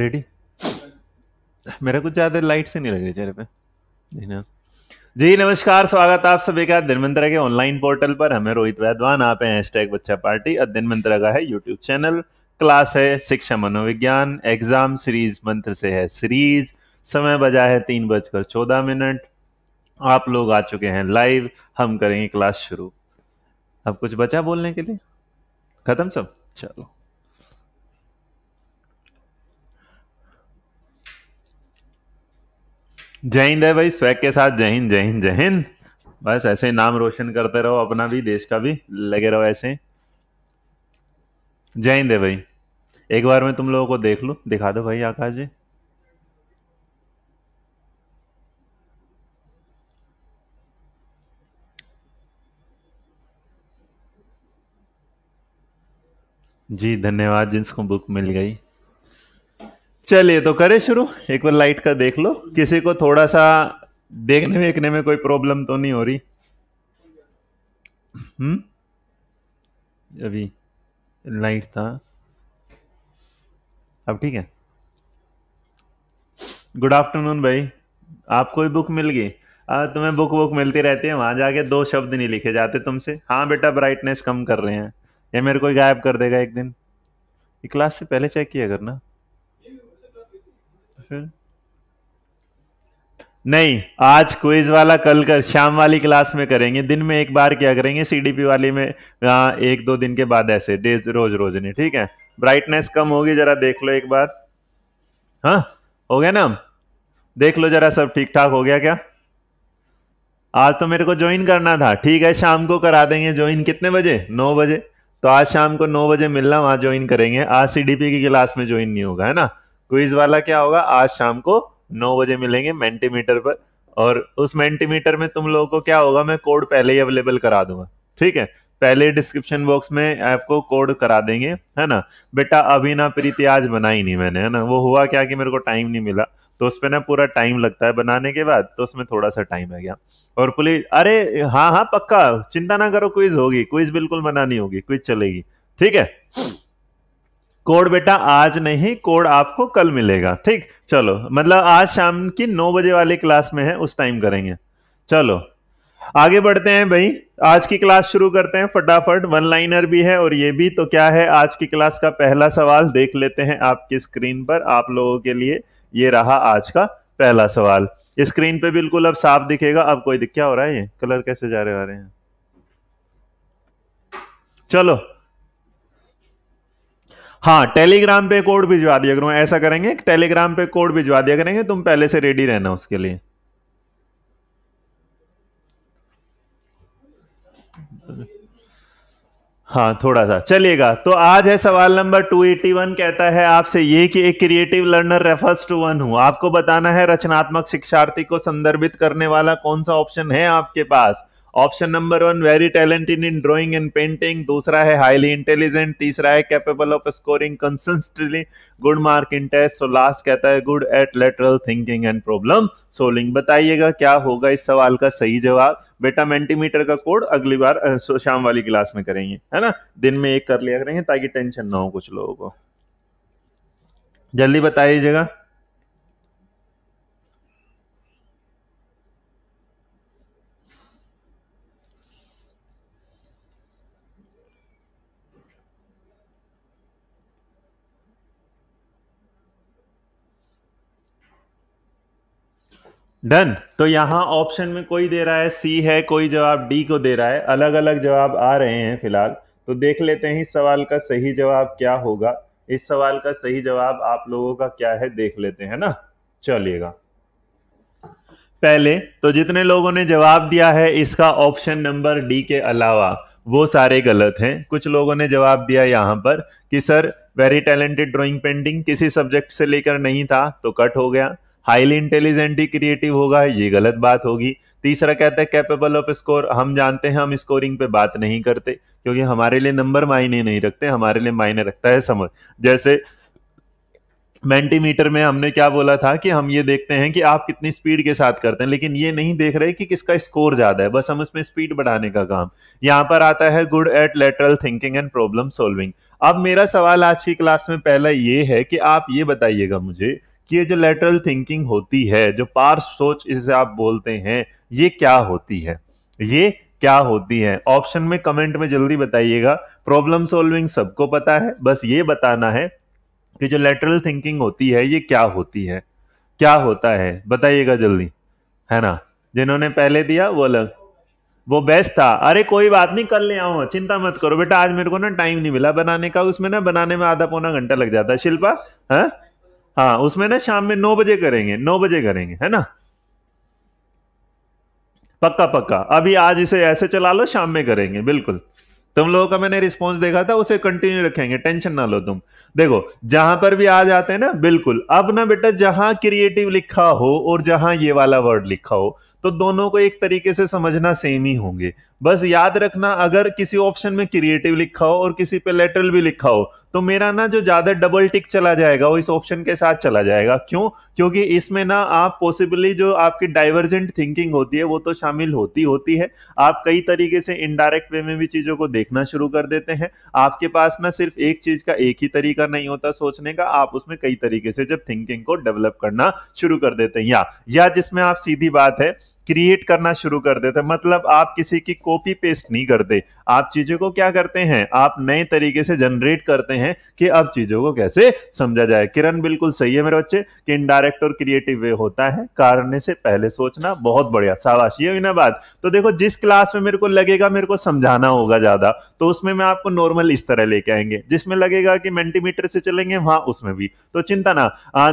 Ready मेरा कुछ ज़्यादा लाइट से नहीं लग रही चेहरे पे जी ना जी नमस्कार स्वागत आप सभी का दिन के ऑनलाइन पोर्टल पर हमें रोहित वैद्वान आप हैं हैशटैग बच्चा पार्टी और दिन का है यूट्यूब चैनल क्लास है शिक्षा मनोविज्ञान एग्जाम सीरीज मंत्र से है सीरीज समय बजा है तीन बजकर चौदह मिनट आप लोग आ चुके हैं लाइव हम करेंगे क्लास शुरू अब कुछ बचा बोलने के लिए खत्म सब चलो जय हिंद है भाई स्वैग के साथ जय हिंद जय हिंद जय हिंद बस ऐसे ही नाम रोशन करते रहो अपना भी देश का भी लगे रहो ऐसे जय हिंद है भाई एक बार मैं तुम लोगों को देख लू दिखा दो भाई आकाश जी जी धन्यवाद जिसको बुक मिल गई चलिए तो करें शुरू एक बार लाइट का देख लो किसी को थोड़ा सा देखने देखने में कोई प्रॉब्लम तो नहीं हो रही हम्म अभी लाइट था अब ठीक है गुड आफ्टरनून भाई आपको भी बुक मिल गई तुम्हें बुक वुक मिलती रहती है वहां जाके दो शब्द नहीं लिखे जाते तुमसे हाँ बेटा ब्राइटनेस कम कर रहे हैं ये मेरे को गायब कर देगा एक दिन क्लास से पहले चेक किया करना फिर नहीं आज क्विज वाला कल कर शाम वाली क्लास में करेंगे दिन में एक बार क्या करेंगे सीडीपी वाली में आ, हाँ, एक दो दिन के बाद ऐसे डेज रोज रोज नहीं ठीक है ब्राइटनेस कम होगी जरा देख लो एक बार हाँ हो गया ना देख लो जरा सब ठीक ठाक हो गया क्या आज तो मेरे को ज्वाइन करना था ठीक है शाम को करा देंगे ज्वाइन कितने बजे नौ बजे तो आज शाम को नौ बजे मिलना वहां ज्वाइन करेंगे आज सीडीपी की क्लास में ज्वाइन नहीं होगा है ना क्विज वाला क्या होगा आज शाम को नौ बजे मिलेंगे मेंटीमीटर पर और उस मेंटीमीटर में तुम लोगों को क्या होगा मैं कोड पहले ही अवेलेबल करा दूंगा ठीक है पहले डिस्क्रिप्शन बॉक्स में आपको कोड करा देंगे है ना बेटा अभी ना प्रीति आज बनाई नहीं मैंने है ना वो हुआ क्या कि मेरे को टाइम नहीं मिला तो उस पर ना पूरा टाइम लगता है बनाने के बाद तो उसमें थोड़ा सा टाइम है गया और पुलिस अरे हाँ हाँ पक्का चिंता ना करो क्विज होगी क्विज बिल्कुल मना नहीं होगी क्विज चलेगी ठीक है कोड बेटा आज नहीं कोड आपको कल मिलेगा ठीक चलो मतलब आज शाम की नौ बजे वाली क्लास में है उस टाइम करेंगे चलो आगे बढ़ते हैं भाई आज की क्लास शुरू करते हैं फटाफट वन लाइनर भी है और ये भी तो क्या है आज की क्लास का पहला सवाल देख लेते हैं आपकी स्क्रीन पर आप लोगों के लिए ये रहा आज का पहला सवाल स्क्रीन पे बिल्कुल अब साफ दिखेगा अब कोई दिख क्या हो रहा है ये कलर कैसे जा रहे आ रहे हैं चलो हाँ टेलीग्राम पे कोड भिजवा दिया करूँ ऐसा करेंगे टेलीग्राम पे कोड भिजवा दिया करेंगे तुम पहले से रेडी रहना उसके लिए हाँ थोड़ा सा चलिएगा तो आज है सवाल नंबर 281 कहता है आपसे ये कि एक creative learner refers to one हूं आपको बताना है रचनात्मक शिक्षार्थी को संदर्भित करने वाला कौन सा ऑप्शन है आपके पास option number one very talented in drawing and painting दूसरा है हाईली इंटेलिजेंट तीसरा है capable of scoring consistently good mark in test so last कहता है good at lateral thinking and problem solving बताइएगा क्या होगा इस सवाल का सही जवाब बेटा मेंटीमीटर का कोड अगली बार शाम वाली क्लास में करेंगे है ना दिन में एक कर लिया करेंगे ताकि टेंशन ना हो कुछ लोगों को जल्दी बताइएगा डन तो यहाँ ऑप्शन में कोई दे रहा है सी है कोई जवाब डी को दे रहा है अलग अलग जवाब आ रहे हैं फिलहाल तो देख लेते हैं इस सवाल का सही जवाब क्या होगा इस सवाल का सही जवाब आप लोगों का क्या है देख लेते हैं ना चलिएगा पहले तो जितने लोगों ने जवाब दिया है इसका ऑप्शन नंबर डी के अलावा वो सारे गलत हैं कुछ लोगों ने जवाब दिया यहां पर कि sir very talented drawing painting किसी सब्जेक्ट से लेकर नहीं था तो कट हो गया हाईली इंटेलिजेंट ही क्रिएटिव होगा ये गलत बात होगी तीसरा कहता है कैपेबल ऑफ स्कोर हम जानते हैं हम स्कोरिंग पे बात नहीं करते क्योंकि हमारे लिए नंबर मायने नहीं रखते हमारे लिए मायने रखता है समझ जैसे मेंटीमीटर में हमने क्या बोला था कि हम ये देखते हैं कि आप कितनी स्पीड के साथ करते हैं लेकिन ये नहीं देख रहे कि किसका स्कोर ज्यादा है बस हम उसमें स्पीड बढ़ाने का काम यहाँ पर आता है good at lateral thinking and problem solving अब मेरा सवाल आज की क्लास में पहला ये है कि आप ये बताइएगा मुझे कि ये जो लेटरल थिंकिंग होती है जो पार सोच इसे आप बोलते हैं ये क्या होती है ये क्या होती है ऑप्शन में कमेंट में जल्दी बताइएगा प्रॉब्लम सॉल्विंग सबको पता है बस ये बताना है कि जो लेटरल थिंकिंग होती है ये क्या होती है क्या होता है बताइएगा जल्दी है ना जिन्होंने पहले दिया वो अलग वो बेस्ट था अरे कोई बात नहीं कल ले आओ चिंता मत करो बेटा आज मेरे को ना टाइम नहीं मिला बनाने का उसमें ना बनाने में आधा पौना घंटा लग जाता है शिल्पा हाँ हाँ उसमें ना शाम में नौ बजे करेंगे नौ बजे करेंगे है ना पक्का पक्का अभी आज इसे ऐसे चला लो शाम में करेंगे बिल्कुल तुम लोगों का मैंने रिस्पॉन्स देखा था उसे कंटिन्यू रखेंगे टेंशन ना लो तुम देखो जहां पर भी आ जाते हैं ना बिल्कुल अब ना बेटा जहां क्रिएटिव लिखा हो और जहां ये वाला वर्ड लिखा हो तो दोनों को एक तरीके से समझना सेम ही होंगे बस याद रखना अगर किसी ऑप्शन में क्रिएटिव लिखा हो और किसी पे लेटरल भी लिखा हो तो मेरा ना जो ज्यादा डबल टिक चला जाएगा वो इस ऑप्शन के साथ चला जाएगा क्यों क्योंकि इसमें ना आप पॉसिबली जो आपकी डाइवर्जेंट थिंकिंग होती है वो तो शामिल होती होती है आप कई तरीके से इनडायरेक्ट वे में भी चीजों को देखना शुरू कर देते हैं आपके पास ना सिर्फ एक चीज का एक ही तरीका नहीं होता सोचने का आप उसमें कई तरीके से जब थिंकिंग को डेवलप करना शुरू कर देते हैं या, या जिसमें आप सीधी बात है क्रिएट करना शुरू कर देते मतलब आप किसी की कॉपी पेस्ट नहीं करते आप चीजों को क्या करते हैं आप नए तरीके से जनरेट करते हैं कि अब चीजों को कैसे समझा जाए किरण बिल्कुल सही है मेरे बच्चे कि इनडायरेक्ट और क्रिएटिव वे होता है कारने से पहले सोचना बहुत बढ़िया शाबाश ये हुई ना बात तो देखो जिस क्लास में मेरे को लगेगा मेरे को समझाना होगा ज्यादा तो उसमें मैं आपको नॉर्मल इस तरह लेके आएंगे जिसमें लगेगा कि मेंटीमीटर से चलेंगे वहां उसमें भी तो चिंता ना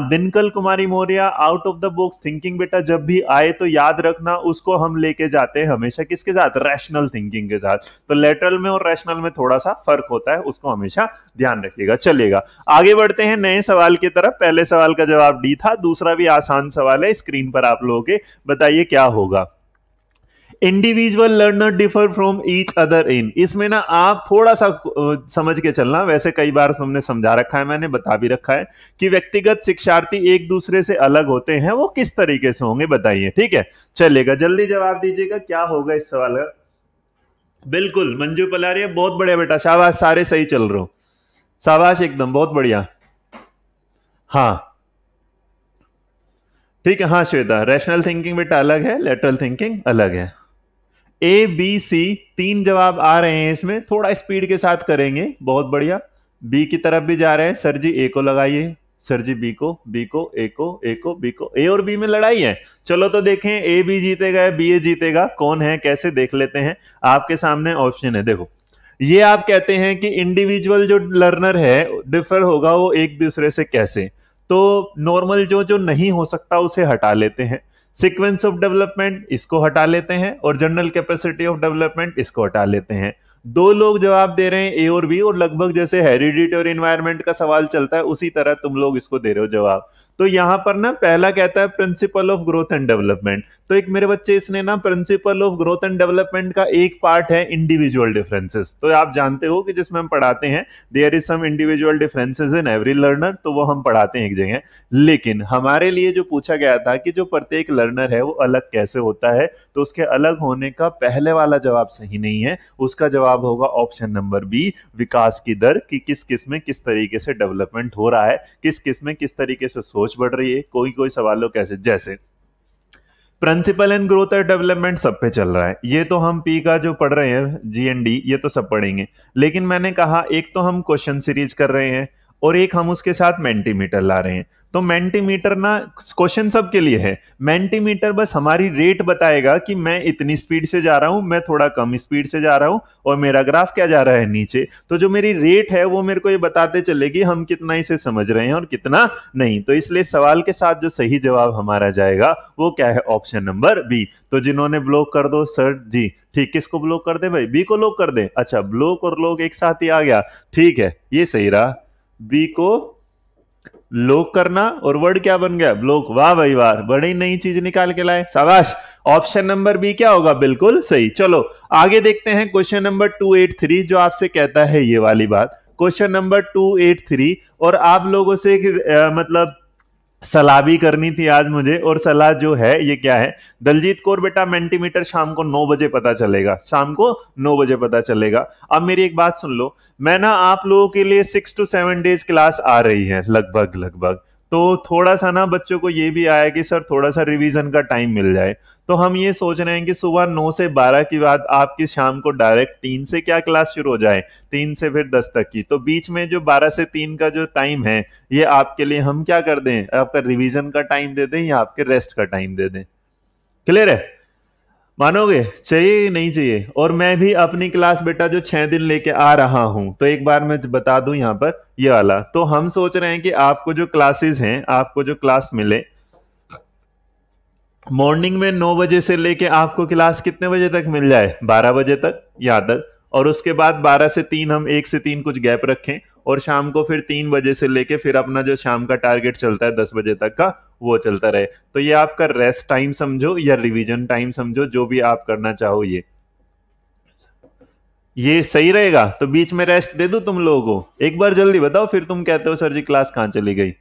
Dinkal Kumari Maurya out of the box thinking बेटा जब भी आए तो याद रख रखना उसको हम लेके जाते हैं हमेशा किसके साथ रैशनल थिंकिंग के साथ तो लेटरल में और रैशनल में थोड़ा सा फर्क होता है उसको हमेशा ध्यान रखिएगा चलेगा आगे बढ़ते हैं नए सवाल की तरफ पहले सवाल का जवाब डी था दूसरा भी आसान सवाल है स्क्रीन पर आप लोगों के बताइए क्या होगा individual learner differ from each other in इसमें ना आप थोड़ा सा समझ के चलना वैसे कई बार हमने समझा रखा है मैंने बता भी रखा है कि व्यक्तिगत शिक्षार्थी एक दूसरे से अलग होते हैं वो किस तरीके से होंगे बताइए ठीक है चलेगा जल्दी जवाब दीजिएगा क्या होगा इस सवाल का बिल्कुल मंजू पलारिया बहुत बढ़िया बेटा शाबाश सारे सही चल रहे हो शाबाश एकदम बहुत बढ़िया हाँ ठीक है हाँ श्वेता रैशनल थिंकिंग बेटा अलग है लेटरल थिंकिंग अलग है ए बी सी तीन जवाब आ रहे हैं इसमें थोड़ा स्पीड के साथ करेंगे बहुत बढ़िया बी की तरफ भी जा रहे हैं सर जी ए को लगाइए सर जी बी को बी को ए को ए को बी को ए और बी में लड़ाई है चलो तो देखें ए बी जीतेगा या बी ए जीतेगा कौन है कैसे देख लेते हैं आपके सामने ऑप्शन है देखो ये आप कहते हैं कि इंडिविजुअल जो लर्नर है डिफर होगा वो एक दूसरे से कैसे तो नॉर्मल जो जो नहीं हो सकता उसे हटा लेते हैं सीक्वेंस ऑफ डेवलपमेंट इसको हटा लेते हैं और जनरल कैपेसिटी ऑफ डेवलपमेंट इसको हटा लेते हैं दो लोग जवाब दे रहे हैं ए और बी और लगभग जैसे हेरिडिटी और इन्वायरमेंट का सवाल चलता है उसी तरह तुम लोग इसको दे रहे हो जवाब तो यहां पर ना पहला कहता है principle of growth and development तो एक मेरे बच्चे इसने ना principle of growth and development का एक पार्ट है इंडिविजुअल डिफरेंसेस तो आप जानते हो कि जिसमें हम पढ़ाते हैं there is some individual differences in every learner तो वो हम पढ़ाते हैं एक जगह लेकिन हमारे लिए जो पूछा गया था कि जो प्रत्येक लर्नर है वो अलग कैसे होता है तो उसके अलग होने का पहले वाला जवाब सही नहीं है उसका जवाब होगा ऑप्शन नंबर बी विकास की दर कि किस किस में किस तरीके से डेवलपमेंट हो रहा है किस किस में किस तरीके से सोच सोच बढ़ रही है कोई कोई लो कैसे जैसे principle and growth and development सब पे चल रहा है ये तो हम पी का जो पढ़ रहे हैं जी एन डी ये तो सब पढ़ेंगे लेकिन मैंने कहा एक तो हम क्वेश्चन सीरीज कर रहे हैं और एक हम उसके साथ मेंटीमीटर ला रहे हैं तो मेंटीमीटर ना क्वेश्चन सब के लिए है मेंटीमीटर बस हमारी रेट बताएगा कि मैं इतनी स्पीड से जा रहा हूं मैं थोड़ा कम स्पीड से जा रहा हूं और मेरा ग्राफ क्या जा रहा है नीचे तो जो मेरी रेट है वो मेरे को ये बताते चलेगी हम कितना इसे समझ रहे हैं और कितना नहीं तो इसलिए सवाल के साथ जो सही जवाब हमारा जाएगा वो क्या है ऑप्शन नंबर बी तो जिन्होंने ब्लॉक कर दो सर जी ठीक किसको ब्लॉक कर दे भाई बी को लॉक कर दे अच्छा ब्लॉक और लॉक एक साथ ही आ गया ठीक है ये सही रहा बी को लोक करना और वर्ड क्या बन गया ब्लोक वाह भाई वाह बड़ी नई चीज निकाल के लाए शाबाश ऑप्शन नंबर बी क्या होगा बिल्कुल सही चलो आगे देखते हैं क्वेश्चन नंबर 283 जो आपसे कहता है ये वाली बात क्वेश्चन नंबर 283 और आप लोगों से एक, आ, मतलब सलाह भी करनी थी आज मुझे और सलाह जो है ये क्या है दलजीत कौर बेटा मेंटीमीटर शाम को नौ बजे पता चलेगा शाम को नौ बजे पता चलेगा अब मेरी एक बात सुन लो मैं ना आप लोगों के लिए six to seven days class आ रही है लगभग लगभग तो थोड़ा सा ना बच्चों को ये भी आया कि सर थोड़ा सा रिवीजन का टाइम मिल जाए तो हम ये सोच रहे हैं कि सुबह नौ से बारह की बाद आपकी शाम को डायरेक्ट तीन से क्या क्लास शुरू हो जाए तीन से फिर दस तक की तो बीच में जो बारह से तीन का जो टाइम है ये आपके लिए हम क्या कर दें आपका रिविजन का टाइम दे दें या आपके रेस्ट का टाइम दे दें क्लियर है मानोगे चाहिए नहीं चाहिए और मैं भी अपनी क्लास बेटा जो छह दिन लेके आ रहा हूं तो एक बार मैं बता दूं यहाँ पर ये वाला तो हम सोच रहे हैं कि आपको जो क्लासेस हैं आपको जो क्लास मिले मॉर्निंग में नौ बजे से लेके आपको क्लास कितने बजे तक मिल जाए बारह बजे तक यहां तक और उसके बाद बारह से तीन हम एक से तीन कुछ गैप रखें और शाम को फिर तीन बजे से लेके फिर अपना जो शाम का टारगेट चलता है दस बजे तक का वो चलता रहे तो ये आपका रेस्ट टाइम समझो या रिवीजन टाइम समझो जो भी आप करना चाहो ये ये सही रहेगा तो बीच में रेस्ट दे दो तुम लोगों को एक बार जल्दी बताओ फिर तुम कहते हो सर जी क्लास कहाँ चली गई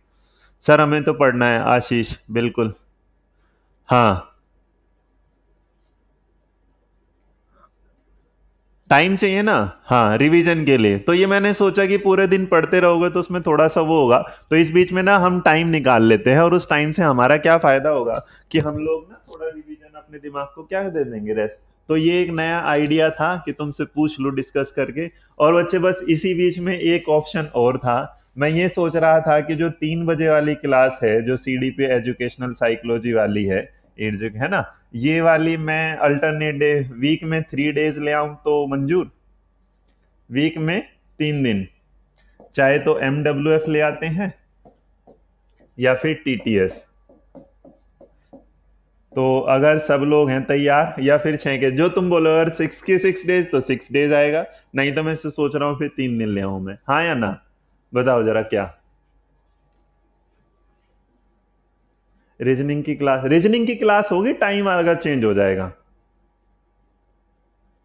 सर हमें तो पढ़ना है आशीष बिल्कुल हाँ टाइम चाहिए ना हाँ रिवीजन के लिए तो ये मैंने सोचा कि पूरे दिन पढ़ते रहोगे तो उसमें थोड़ा सा वो होगा तो इस बीच में ना हम टाइम निकाल लेते हैं और उस टाइम से हमारा क्या फायदा होगा कि हम लोग ना थोड़ा रिवीजन अपने दिमाग को क्या दे देंगे रेस्ट तो ये एक नया आइडिया था कि तुमसे पूछ लो डिस्कस करके और बच्चे बस इसी बीच में एक ऑप्शन और था मैं ये सोच रहा था कि जो तीन बजे वाली क्लास है जो सी एजुकेशनल साइकोलॉजी वाली है है ना ये वाली मैं अल्टरनेट डे वीक में थ्री डेज ले आऊं तो मंजूर वीक में तीन दिन चाहे तो एम डब्ल्यू एफ ले आते हैं या फिर टी टी एस तो अगर सब लोग हैं तैयार या फिर छः के जो तुम बोलो अगर सिक्स के सिक्स डेज तो सिक्स डेज आएगा नहीं तो मैं सोच रहा हूँ फिर तीन दिन ले आऊँ मैं हाँ या ना बताओ जरा क्या रीजनिंग की क्लास रीजनिंग की क्लास होगी टाइम अगर चेंज हो जाएगा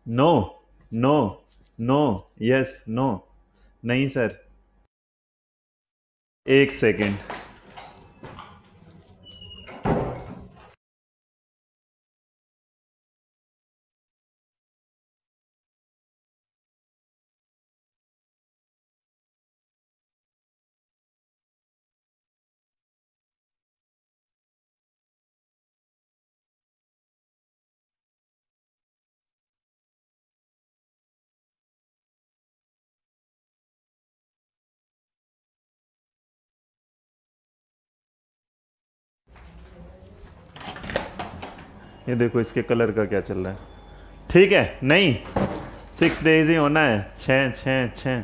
no no no yes no नहीं सर एक सेकेंड ये देखो इसके कलर का क्या चल रहा है ठीक है नहीं सिक्स डेज ही होना है छः छः छः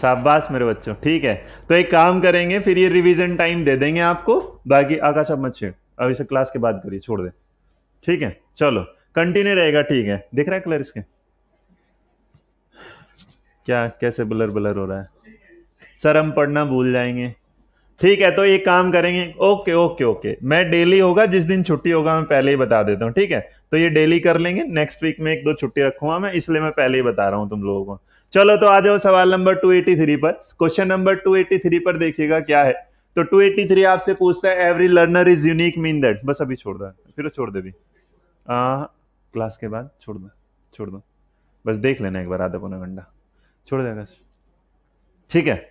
शाबाश मेरे बच्चों ठीक है तो एक काम करेंगे फिर ये रिवीजन टाइम दे देंगे आपको बाकी आकाश अब मत छेड़ अब इसे क्लास के बाद करिए छोड़ दे ठीक है चलो कंटिन्यू रहेगा ठीक है दिख रहा है कलर इसके क्या कैसे ब्लर ब्लर हो रहा है सर हम पढ़ना भूल जाएंगे ठीक है तो एक काम करेंगे ओके ओके ओके मैं डेली होगा जिस दिन छुट्टी होगा मैं पहले ही बता देता हूँ ठीक है तो ये डेली कर लेंगे नेक्स्ट वीक में एक दो छुट्टी रखूंगा मैं इसलिए मैं पहले ही बता रहा हूँ तुम लोगों को चलो तो आ जाओ सवाल नंबर 283 पर क्वेश्चन नंबर 283 पर देखिएगा क्या है तो 283 आपसे पूछता है every learner is unique mean that बस अभी छोड़ दो फिर छोड़ दे भी आ, क्लास के बाद छोड़ दो छोड़ दो बस देख लेना एक बार आधा पौना घंटा छोड़ देगा ठीक है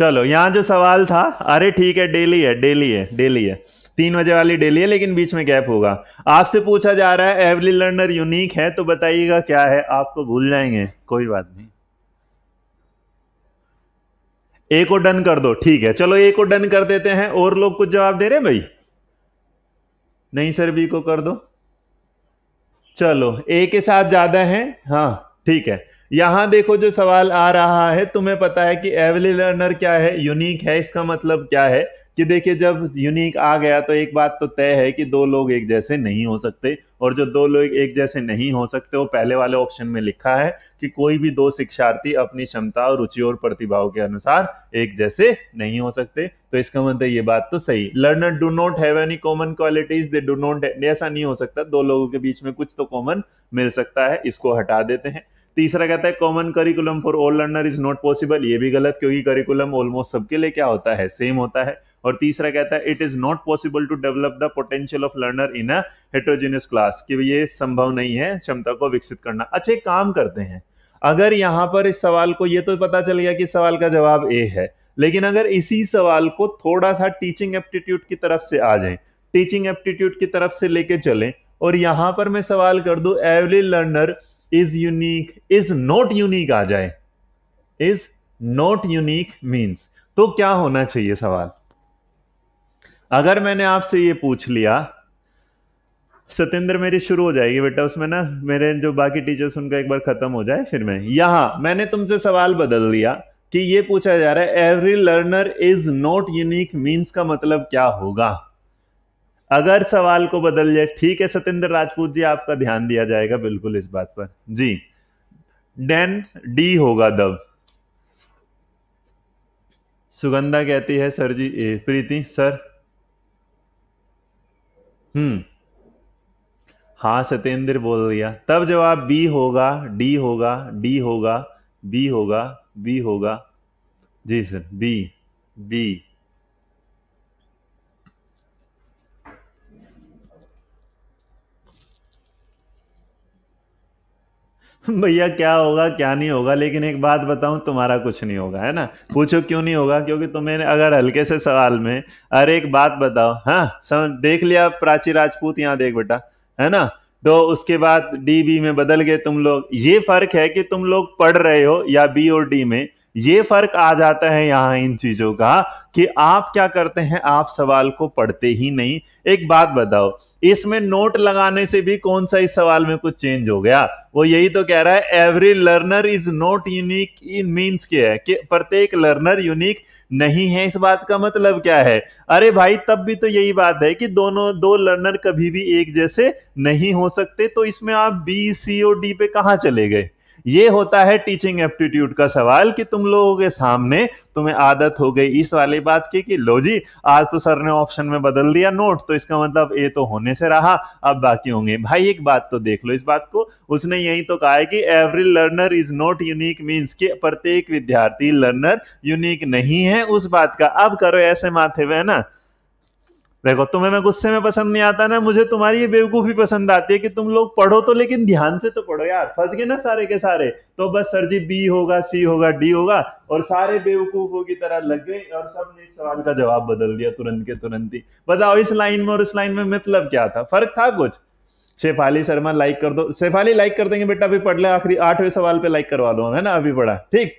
चलो यहाँ जो सवाल था अरे ठीक है डेली है डेली है डेली है तीन बजे वाली डेली है लेकिन बीच में गैप होगा आपसे पूछा जा रहा है एवरी लर्नर यूनिक है तो बताइएगा क्या है आपको भूल जाएंगे कोई बात नहीं ए को डन कर दो ठीक है चलो ए को डन कर देते हैं और लोग कुछ जवाब दे रहे हैं भाई नहीं सर बी को कर दो चलो ए के साथ ज्यादा है हाँ ठीक है यहां देखो जो सवाल आ रहा है तुम्हें पता है कि एवली लर्नर क्या है यूनिक है इसका मतलब क्या है कि देखिए जब यूनिक आ गया तो एक बात तो तय है कि दो लोग एक जैसे नहीं हो सकते और जो दो लोग एक जैसे नहीं हो सकते वो पहले वाले ऑप्शन में लिखा है कि कोई भी दो शिक्षार्थी अपनी क्षमता और रुचि और प्रतिभाओं के अनुसार एक जैसे नहीं हो सकते तो इसका मतलब ये बात तो सही learner do not have any common qualities they do not ऐसा नहीं हो सकता दो लोगों के बीच में कुछ तो कॉमन मिल सकता है इसको हटा देते हैं तीसरा कहता है common curriculum for all learner is not possible ये भी गलत क्योंकि करिकुलम ऑलमोस्ट सबके लिए क्या होता है सेम होता है और तीसरा कहता है it is not possible to develop the potential of learner in a class कि ये संभव नहीं है क्षमता को विकसित करना अच्छे काम करते हैं अगर यहाँ पर इस सवाल को ये तो पता चल गया कि सवाल का जवाब ए है लेकिन अगर इसी सवाल को थोड़ा सा टीचिंग एप्टीट्यूड की तरफ से आ जाए टीचिंग एप्टीट्यूड की तरफ से लेके चलें और यहाँ पर मैं सवाल कर दूं every learner is unique is not unique आ जाए इज नॉट यूनिक मीन्स तो क्या होना चाहिए सवाल अगर मैंने आपसे ये पूछ लिया सतेंद्र मेरी शुरू हो जाएगी बेटा उसमें ना मेरे जो बाकी टीचर्स उनका एक बार खत्म हो जाए फिर मैं यहां मैंने तुमसे सवाल बदल दिया कि ये पूछा जा रहा है every learner is not unique means का मतलब क्या होगा अगर सवाल को बदल जाए ठीक है सत्येंद्र राजपूत जी आपका ध्यान दिया जाएगा बिल्कुल इस बात पर जी डेन डी होगा दब सुगंधा कहती है सर जी ए प्रीति सर हम्म हाँ सत्येंद्र बोल दिया तब जवाब बी होगा डी होगा डी होगा बी होगा बी होगा जी सर बी बी भैया क्या होगा क्या नहीं होगा लेकिन एक बात बताऊं तुम्हारा कुछ नहीं होगा है ना पूछो क्यों नहीं होगा क्योंकि तुम्हें अगर हल्के से सवाल में अरे एक बात बताओ हाँ समझ देख लिया प्राची राजपूत यहाँ देख बेटा है ना तो उसके बाद डी बी में बदल गए तुम लोग ये फर्क है कि तुम लोग पढ़ रहे हो या बी और डी में ये फर्क आ जाता है यहां इन चीजों का कि आप क्या करते हैं आप सवाल को पढ़ते ही नहीं एक बात बताओ इसमें नोट लगाने से भी कौन सा इस सवाल में कुछ चेंज हो गया वो यही तो कह रहा है every learner is not unique in means के है कि प्रत्येक लर्नर यूनिक नहीं है इस बात का मतलब क्या है अरे भाई तब भी तो यही बात है कि दोनों दो लर्नर कभी भी एक जैसे नहीं हो सकते तो इसमें आप बी सी और डी पे कहा चले गए ये होता है टीचिंग एप्टीट्यूड का सवाल कि तुम लोगों के सामने तुम्हें आदत हो गई इस वाली बात की कि लो जी आज तो सर ने ऑप्शन में बदल दिया नोट तो इसका मतलब ए तो होने से रहा अब बाकी होंगे भाई एक बात तो देख लो इस बात को उसने यही तो कहा है कि every learner is not unique means कि प्रत्येक विद्यार्थी लर्नर यूनिक नहीं है उस बात का अब करो ऐसे माथे में ना देखो तुम्हें मैं गुस्से में पसंद नहीं आता ना मुझे तुम्हारी ये बेवकूफ़ी पसंद आती है कि तुम लोग पढ़ो तो लेकिन ध्यान से तो पढ़ो यार फंस गए ना सारे के सारे तो बस सर जी बी होगा सी होगा डी होगा और सारे बेवकूफ़ों की तरह लग गए और सब ने इस सवाल का जवाब बदल दिया तुरंत के तुरंत ही बताओ इस लाइन में और उस लाइन में मतलब क्या था फर्क था कुछ शेफाली शर्मा लाइक कर दो शेफाली लाइक कर देंगे बेटा अभी पढ़ ले आखिरी आठवें सवाल पे लाइक करवा दो है ना अभी पढ़ा ठीक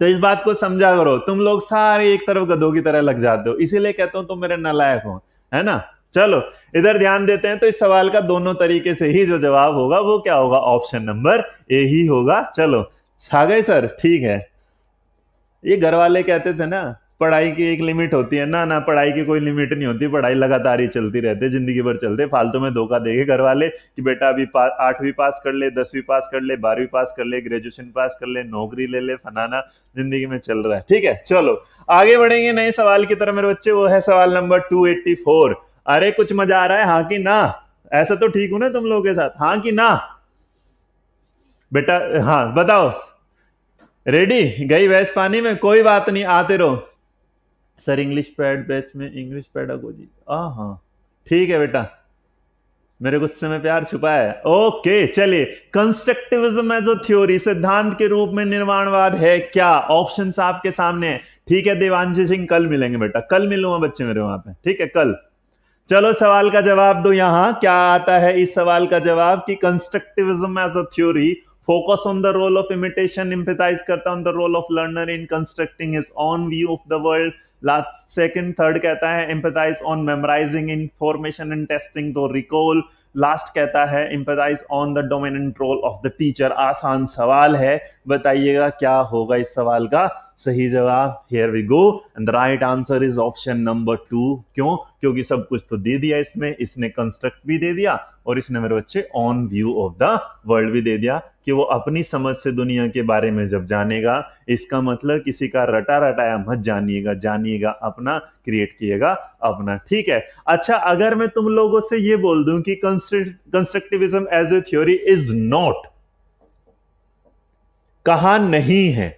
तो इस बात को समझा करो तुम लोग सारे एक तरफ गधों की तरह लग जाते हो इसीलिए कहता हूं तुम मेरे नलायक हो है ना चलो इधर ध्यान देते हैं तो इस सवाल का दोनों तरीके से ही जो जवाब होगा वो क्या होगा ऑप्शन नंबर ए ही होगा चलो छा गए सर ठीक है ये घर वाले कहते थे ना पढ़ाई की एक लिमिट होती है ना ना पढ़ाई की कोई लिमिट नहीं होती पढ़ाई लगातार ही चलती रहती है जिंदगी भर चलते फालतू में धोखा देखे घर वाले कि बेटा अभी पा, आठवीं पास कर ले दसवीं पास कर ले बारहवीं पास कर ले ग्रेजुएशन पास कर ले नौकरी ले ले फनाना जिंदगी में चल रहा है ठीक है चलो आगे बढ़ेंगे नए सवाल की तरह मेरे बच्चे वो है सवाल नंबर टू अरे कुछ मजा आ रहा है हाँ कि ना ऐसा तो ठीक हूं ना तुम लोगों के साथ हाँ कि ना बेटा हाँ बताओ रेडी गई वैस पानी में कोई बात नहीं आते रहो सर इंग्लिश पैड बैच में इंग्लिश पैडागोजी हाँ, हाँ ठीक है बेटा मेरे गुस्से में प्यार छुपा है ओके चलिए कंस्ट्रक्टिविज्म एज अ थ्योरी सिद्धांत के रूप में निर्माणवाद है क्या ऑप्शन आपके सामने है ठीक है देवांशी सिंह कल मिलेंगे बेटा कल मिलूंगा बच्चे मेरे वहां पे ठीक है कल चलो सवाल का जवाब दो यहां क्या आता है इस सवाल का जवाब कि constructivism as a theory focus on the role of imitation emphasise करता on the role of learner in constructing is own view of the world last second third कहता है emphasise on memorising information and testing to recall last कहता है emphasise on the dominant role of the teacher आसान सवाल है बताइएगा क्या होगा इस सवाल का सही जवाब here we go and the right answer is option number two क्यों क्योंकि सब कुछ तो दे दिया इसमें इसने कंस्ट्रक्ट भी दे दिया और इसने मेरे बच्चे own view of the world भी दे दिया कि वो अपनी समझ से दुनिया के बारे में जब जानेगा इसका मतलब किसी का रटा रटाया मत जानिएगा जानिएगा अपना क्रिएट किएगा अपना ठीक है अच्छा अगर मैं तुम लोगों से ये बोल दूं कि constructivism as a theory is not कहा नहीं है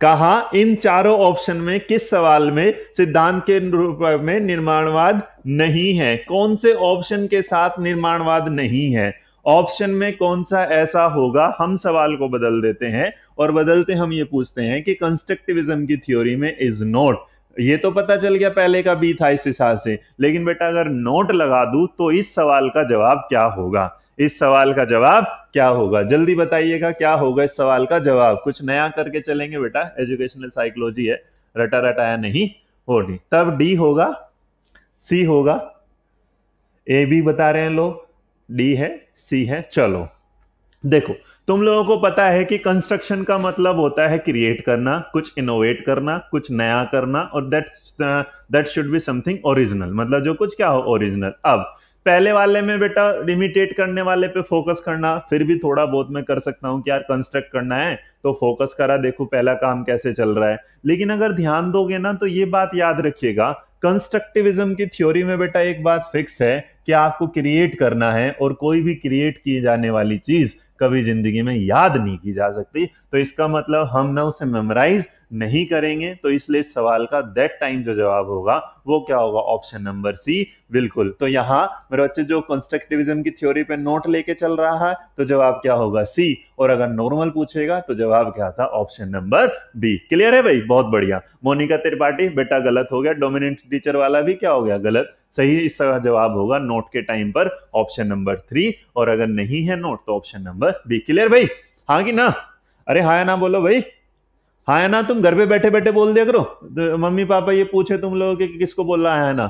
कहा इन चारों ऑप्शन में किस सवाल में सिद्धांत के रूप में निर्माणवाद नहीं है कौन से ऑप्शन के साथ निर्माणवाद नहीं है ऑप्शन में कौन सा ऐसा होगा हम सवाल को बदल देते हैं और बदलते हम ये पूछते हैं कि कंस्ट्रक्टिविज्म की थ्योरी में इज नॉट ये तो पता चल गया पहले का बी था इस हिसाब से लेकिन बेटा अगर नोट लगा दू तो इस सवाल का जवाब क्या होगा इस सवाल का जवाब क्या होगा जल्दी बताइएगा क्या होगा इस सवाल का जवाब कुछ नया करके चलेंगे बेटा एजुकेशनल साइकोलॉजी है रटा रटाया नहीं नहीं तब डी होगा सी होगा ए बी बता रहे हैं लोग डी है सी है चलो देखो तुम लोगों को पता है कि कंस्ट्रक्शन का मतलब होता है क्रिएट करना कुछ इनोवेट करना कुछ नया करना और that that should be something original मतलब जो कुछ क्या हो ओरिजिनल अब पहले वाले में बेटा लिमिटेट करने वाले पे फोकस करना फिर भी थोड़ा बहुत मैं कर सकता हूँ कि यार कंस्ट्रक्ट करना है तो फोकस करा देखो पहला काम कैसे चल रहा है लेकिन अगर ध्यान दोगे ना तो ये बात याद रखिएगा कंस्ट्रक्टिविज्म की थ्योरी में बेटा एक बात फिक्स है कि आपको क्रिएट करना है और कोई भी क्रिएट की जाने वाली चीज़ कभी जिंदगी में याद नहीं की जा सकती तो इसका मतलब हम ना उसे मेमोराइज नहीं करेंगे तो इसलिए सवाल का दैट टाइम जो जवाब होगा वो क्या होगा ऑप्शन नंबर सी बिल्कुल तो यहाँ मेरे बच्चे जो कंस्ट्रक्टिविज्म की थ्योरी पे नोट लेके चल रहा है तो जवाब क्या होगा सी और अगर नॉर्मल पूछेगा तो जवाब क्या था ऑप्शन नंबर बी क्लियर है भाई बहुत बढ़िया मोनिका त्रिपाठी बेटा गलत हो गया डोमिनेंट टीचर वाला भी क्या हो गया गलत सही इसका जवाब होगा नोट के टाइम पर ऑप्शन नंबर थ्री और अगर नहीं है नोट तो ऑप्शन नंबर बी क्लियर भाई हाँ कि ना अरे हाय ना बोलो भाई हाय ना तुम घर पे बैठे बैठे बोल दिया करो तो मम्मी पापा ये पूछे तुम लोगों के कि किसको बोल रहा है ना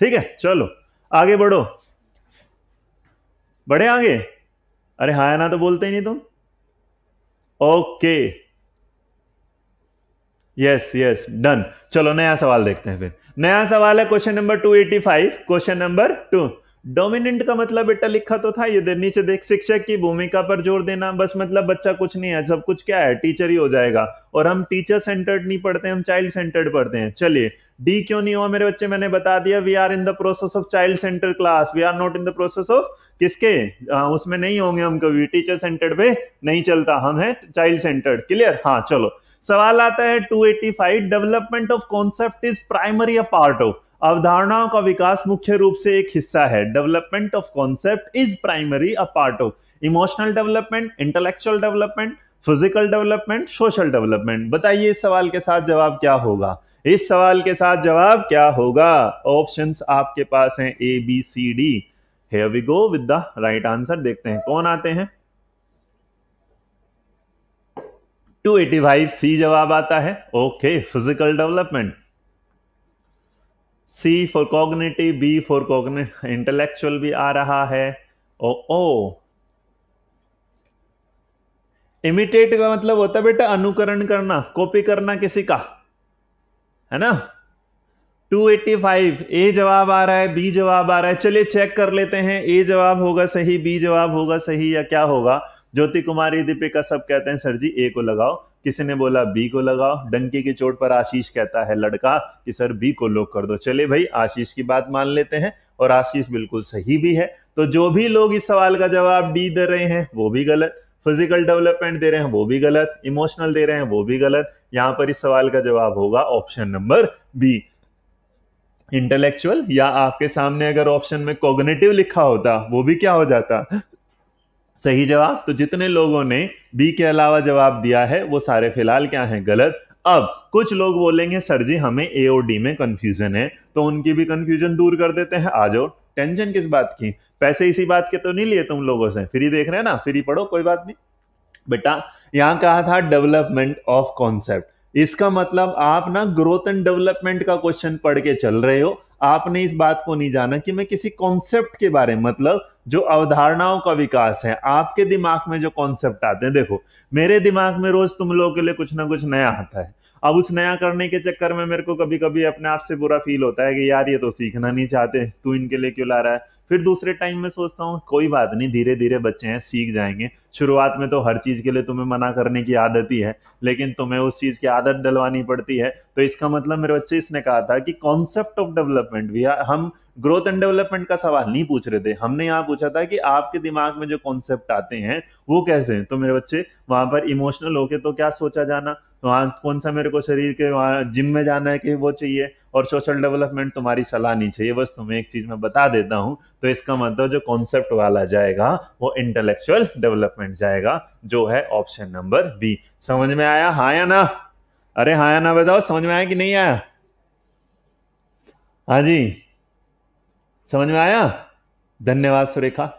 ठीक है चलो आगे बढ़ो बढ़े आगे अरे हाय ना तो बोलते ही नहीं तुम ओके यस यस डन चलो नया सवाल देखते हैं फिर नया सवाल है question number 285 question number two dominant का मतलब बेटा लिखा तो था ये नीचे देख शिक्षक की भूमिका पर जोर देना बस मतलब बच्चा कुछ नहीं है सब कुछ क्या है टीचर ही हो जाएगा और हम टीचर सेंटर्ड नहीं पढ़ते हम चाइल्ड सेंटर्ड पढ़ते हैं चलिए डी क्यों नहीं हुआ मेरे बच्चे मैंने बता दिया we are in the process of child centre class we are not in the process of किसके आ, उसमें नहीं होंगे हम कभी टीचर सेंटर्ड पे नहीं चलता हम है चाइल्ड सेंटर्ड क्लियर हाँ चलो सवाल आता है 285 development of concept is primary a part of अवधारणाओं का विकास मुख्य रूप से एक हिस्सा है development of concept is primary a part of emotional development intellectual development physical development social development बताइए इस सवाल के साथ जवाब क्या होगा इस सवाल के साथ जवाब क्या होगा ऑप्शंस आपके पास हैं A B C D here we go with the right answer देखते हैं कौन आते हैं 285 सी जवाब आता है okay physical development C for cognitive B for cognitive intellectual भी आ रहा है ओ ओ इमिटेट का मतलब होता है बेटा अनुकरण करना कॉपी करना किसी का है ना 285 ए जवाब आ रहा है बी जवाब आ रहा है चलिए चेक कर लेते हैं ए जवाब होगा सही बी जवाब होगा सही या क्या होगा ज्योति कुमारी दीपिका सब कहते हैं सर जी ए को लगाओ किसी ने बोला बी को लगाओ डंके की चोट पर आशीष कहता है लड़का कि सर बी को लोक कर दो चले भाई आशीष की बात मान लेते हैं और आशीष बिल्कुल सही भी है तो जो भी लोग इस सवाल का जवाब डी दे रहे हैं वो भी गलत फिजिकल डेवलपमेंट दे रहे हैं वो भी गलत इमोशनल दे रहे हैं वो भी गलत यहां पर इस सवाल का जवाब होगा ऑप्शन नंबर बी इंटेलेक्चुअल या आपके सामने अगर ऑप्शन में कोग्नेटिव लिखा होता वो भी क्या हो जाता सही जवाब तो जितने लोगों ने बी के अलावा जवाब दिया है वो सारे फिलहाल क्या हैं गलत अब कुछ लोग बोलेंगे सर जी हमें ए और डी में कंफ्यूजन है तो उनकी भी कंफ्यूजन दूर कर देते हैं आ जाओ टेंशन किस बात की पैसे इसी बात के तो नहीं लिए तुम लोगों से फ्री देख रहे हैं ना फ्री पढ़ो कोई बात नहीं बेटा यहां कहा था डेवलपमेंट ऑफ कॉन्सेप्ट इसका मतलब आप ना ग्रोथ एंड डेवलपमेंट का क्वेश्चन पढ़ के चल रहे हो आपने इस बात को नहीं जाना कि मैं किसी कॉन्सेप्ट के बारे में मतलब जो अवधारणाओं का विकास है आपके दिमाग में जो कॉन्सेप्ट आते हैं देखो मेरे दिमाग में रोज तुम लोगों के लिए कुछ ना कुछ नया आता है अब उस नया करने के चक्कर में मेरे को कभी कभी अपने आप से बुरा फील होता है कि यार ये तो सीखना नहीं चाहते तू इनके लिए क्यों ला रहा है फिर दूसरे टाइम में सोचता हूँ कोई बात नहीं धीरे धीरे बच्चे हैं सीख जाएंगे शुरुआत में तो हर चीज़ के लिए तुम्हें मना करने की आदत ही है लेकिन तुम्हें उस चीज़ की आदत डलवानी पड़ती है तो इसका मतलब मेरे बच्चे इसने कहा था कि कॉन्सेप्ट ऑफ डेवलपमेंट भी हम ग्रोथ एंड डेवलपमेंट का सवाल नहीं पूछ रहे थे हमने यहाँ पूछा था कि आपके दिमाग में जो कॉन्सेप्ट आते हैं वो कैसे हैं तो मेरे बच्चे वहाँ पर इमोशनल होके तो क्या सोचा जाना वहाँ कौन सा मेरे को शरीर के वहाँ जिम में जाना है कि वो चाहिए और सोशल डेवलपमेंट तुम्हारी सलाह नहीं चाहिए बस तुम्हें एक चीज मैं बता देता हूँ तो इसका मतलब जो कॉन्सेप्ट वाला जाएगा वो इंटेलेक्चुअल डेवलपमेंट जाएगा जो है ऑप्शन नंबर बी समझ में आया हाँ या ना अरे हाँ या ना बताओ समझ में आया कि नहीं आया हाँ जी समझ में आया धन्यवाद सुरेखा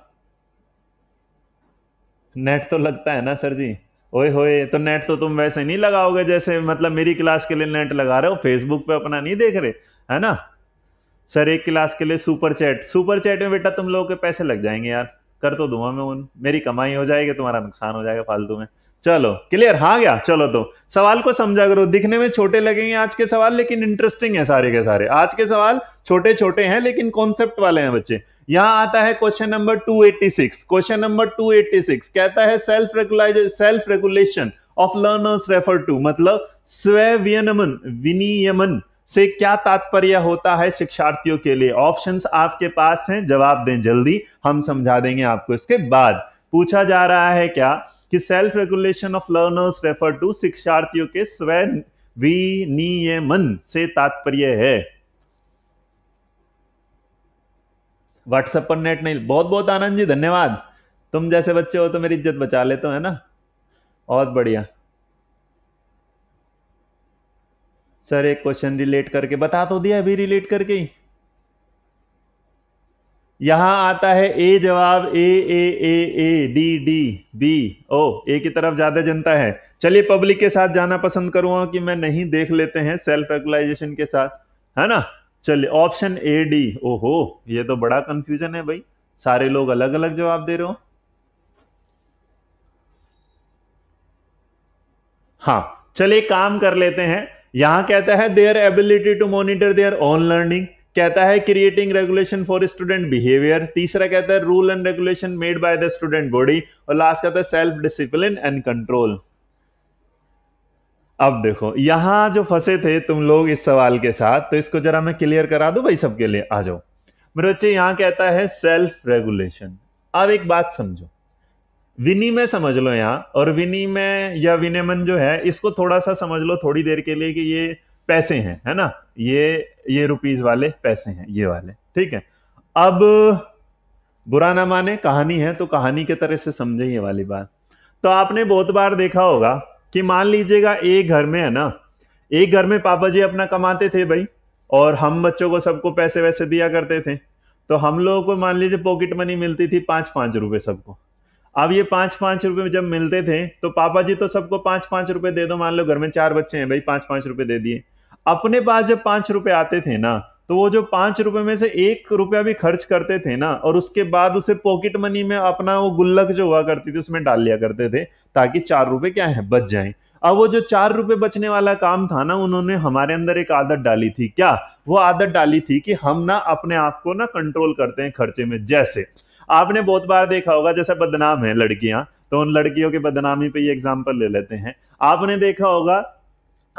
नेट तो लगता है ना सर जी ओए होए तो नेट तो तुम वैसे नहीं लगाओगे जैसे मतलब मेरी क्लास के लिए नेट लगा रहे हो फेसबुक पे अपना नहीं देख रहे है ना सर एक क्लास के लिए सुपर चैट सुपर चैट में बेटा तुम लोगों के पैसे लग जाएंगे यार कर तो दूंगा मैं उन मेरी कमाई हो जाएगी तुम्हारा नुकसान हो जाएगा फालतू में चलो क्लियर हाँ गया चलो तो सवाल को समझा करो दिखने में छोटे लगेंगे आज के सवाल लेकिन इंटरेस्टिंग है सारे के सारे आज के सवाल छोटे छोटे हैं लेकिन कॉन्सेप्ट वाले हैं बच्चे यहां आता है क्वेश्चन नंबर 286 क्वेश्चन नंबर 286 कहता है self self regulation of learners refer to मतलब स्व विनियमन से क्या तात्पर्य होता है शिक्षार्थियों के लिए ऑप्शंस आपके पास हैं जवाब दें जल्दी हम समझा देंगे आपको इसके बाद पूछा जा रहा है क्या कि self regulation of learners refer to शिक्षार्थियों के स्वयं विनियमन से तात्पर्य है व्हाट्सएप पर नेट नहीं बहुत बहुत आनंद जी धन्यवाद तुम जैसे बच्चे हो तो मेरी इज्जत बचा लेते हो है ना बहुत बढ़िया सर एक क्वेश्चन रिलेट करके बता तो दिया अभी रिलेट करके ही यहां आता है ए जवाब A A A A D D B oh A की तरफ ज्यादा जनता है चलिए पब्लिक के साथ जाना पसंद करूंगा कि मैं नहीं देख लेते हैं सेल्फ रेगुलाइजेशन के साथ है ना चलिए ऑप्शन ए डी ओहो ये तो बड़ा कंफ्यूजन है भाई सारे लोग अलग अलग जवाब दे रहे हो हाँ चलिए काम कर लेते हैं यहां कहता है their ability to monitor their own learning कहता है creating regulation for student behaviour तीसरा कहता है rule and regulation made by the student body और लास्ट कहता है सेल्फ डिसिप्लिन एंड कंट्रोल अब देखो यहां जो फंसे थे तुम लोग इस सवाल के साथ तो इसको जरा मैं क्लियर करा दू भाई सबके लिए आ जाओ मेरे बच्चे यहां कहता है सेल्फ रेगुलेशन अब एक बात समझो विनिमय समझ लो यहाँ और विनिमय या विनियमन जो है इसको थोड़ा सा समझ लो थोड़ी देर के लिए कि ये पैसे हैं है ना ये ये रुपीज वाले पैसे हैं ये वाले ठीक है अब बुरा ना माने कहानी है तो कहानी के तरह से समझे ये वाली बात तो आपने बहुत बार देखा होगा कि मान लीजिएगा एक घर में है ना एक घर में पापा जी अपना कमाते थे भाई और हम बच्चों को सबको पैसे वैसे दिया करते थे तो हम लोगों को मान लीजिए पॉकेट मनी मिलती थी पाँच पाँच रुपये सबको अब ये पाँच पाँच रुपये जब मिलते थे तो पापा जी तो सबको पाँच पाँच रुपये दे दो मान लो घर में चार बच्चे हैं भाई पाँच पाँच रुपये दे दिए अपने पास जब पाँच रुपये आते थे ना तो वो जो पांच रुपए में से एक रुपया भी खर्च करते थे ना और उसके बाद उसे पॉकेट मनी में अपना वो गुल्लक जो हुआ करती थी उसमें डाल लिया करते थे ताकि चार रुपए क्या है बच जाए अब वो जो चार रुपए बचने वाला काम था ना उन्होंने हमारे अंदर एक आदत डाली थी क्या वो आदत डाली थी कि हम ना अपने आप को ना कंट्रोल करते हैं खर्चे में जैसे आपने बहुत बार देखा होगा जैसे बदनाम है लड़कियां तो उन लड़कियों के बदनामी पे ये एग्जाम्पल ले लेते हैं आपने देखा होगा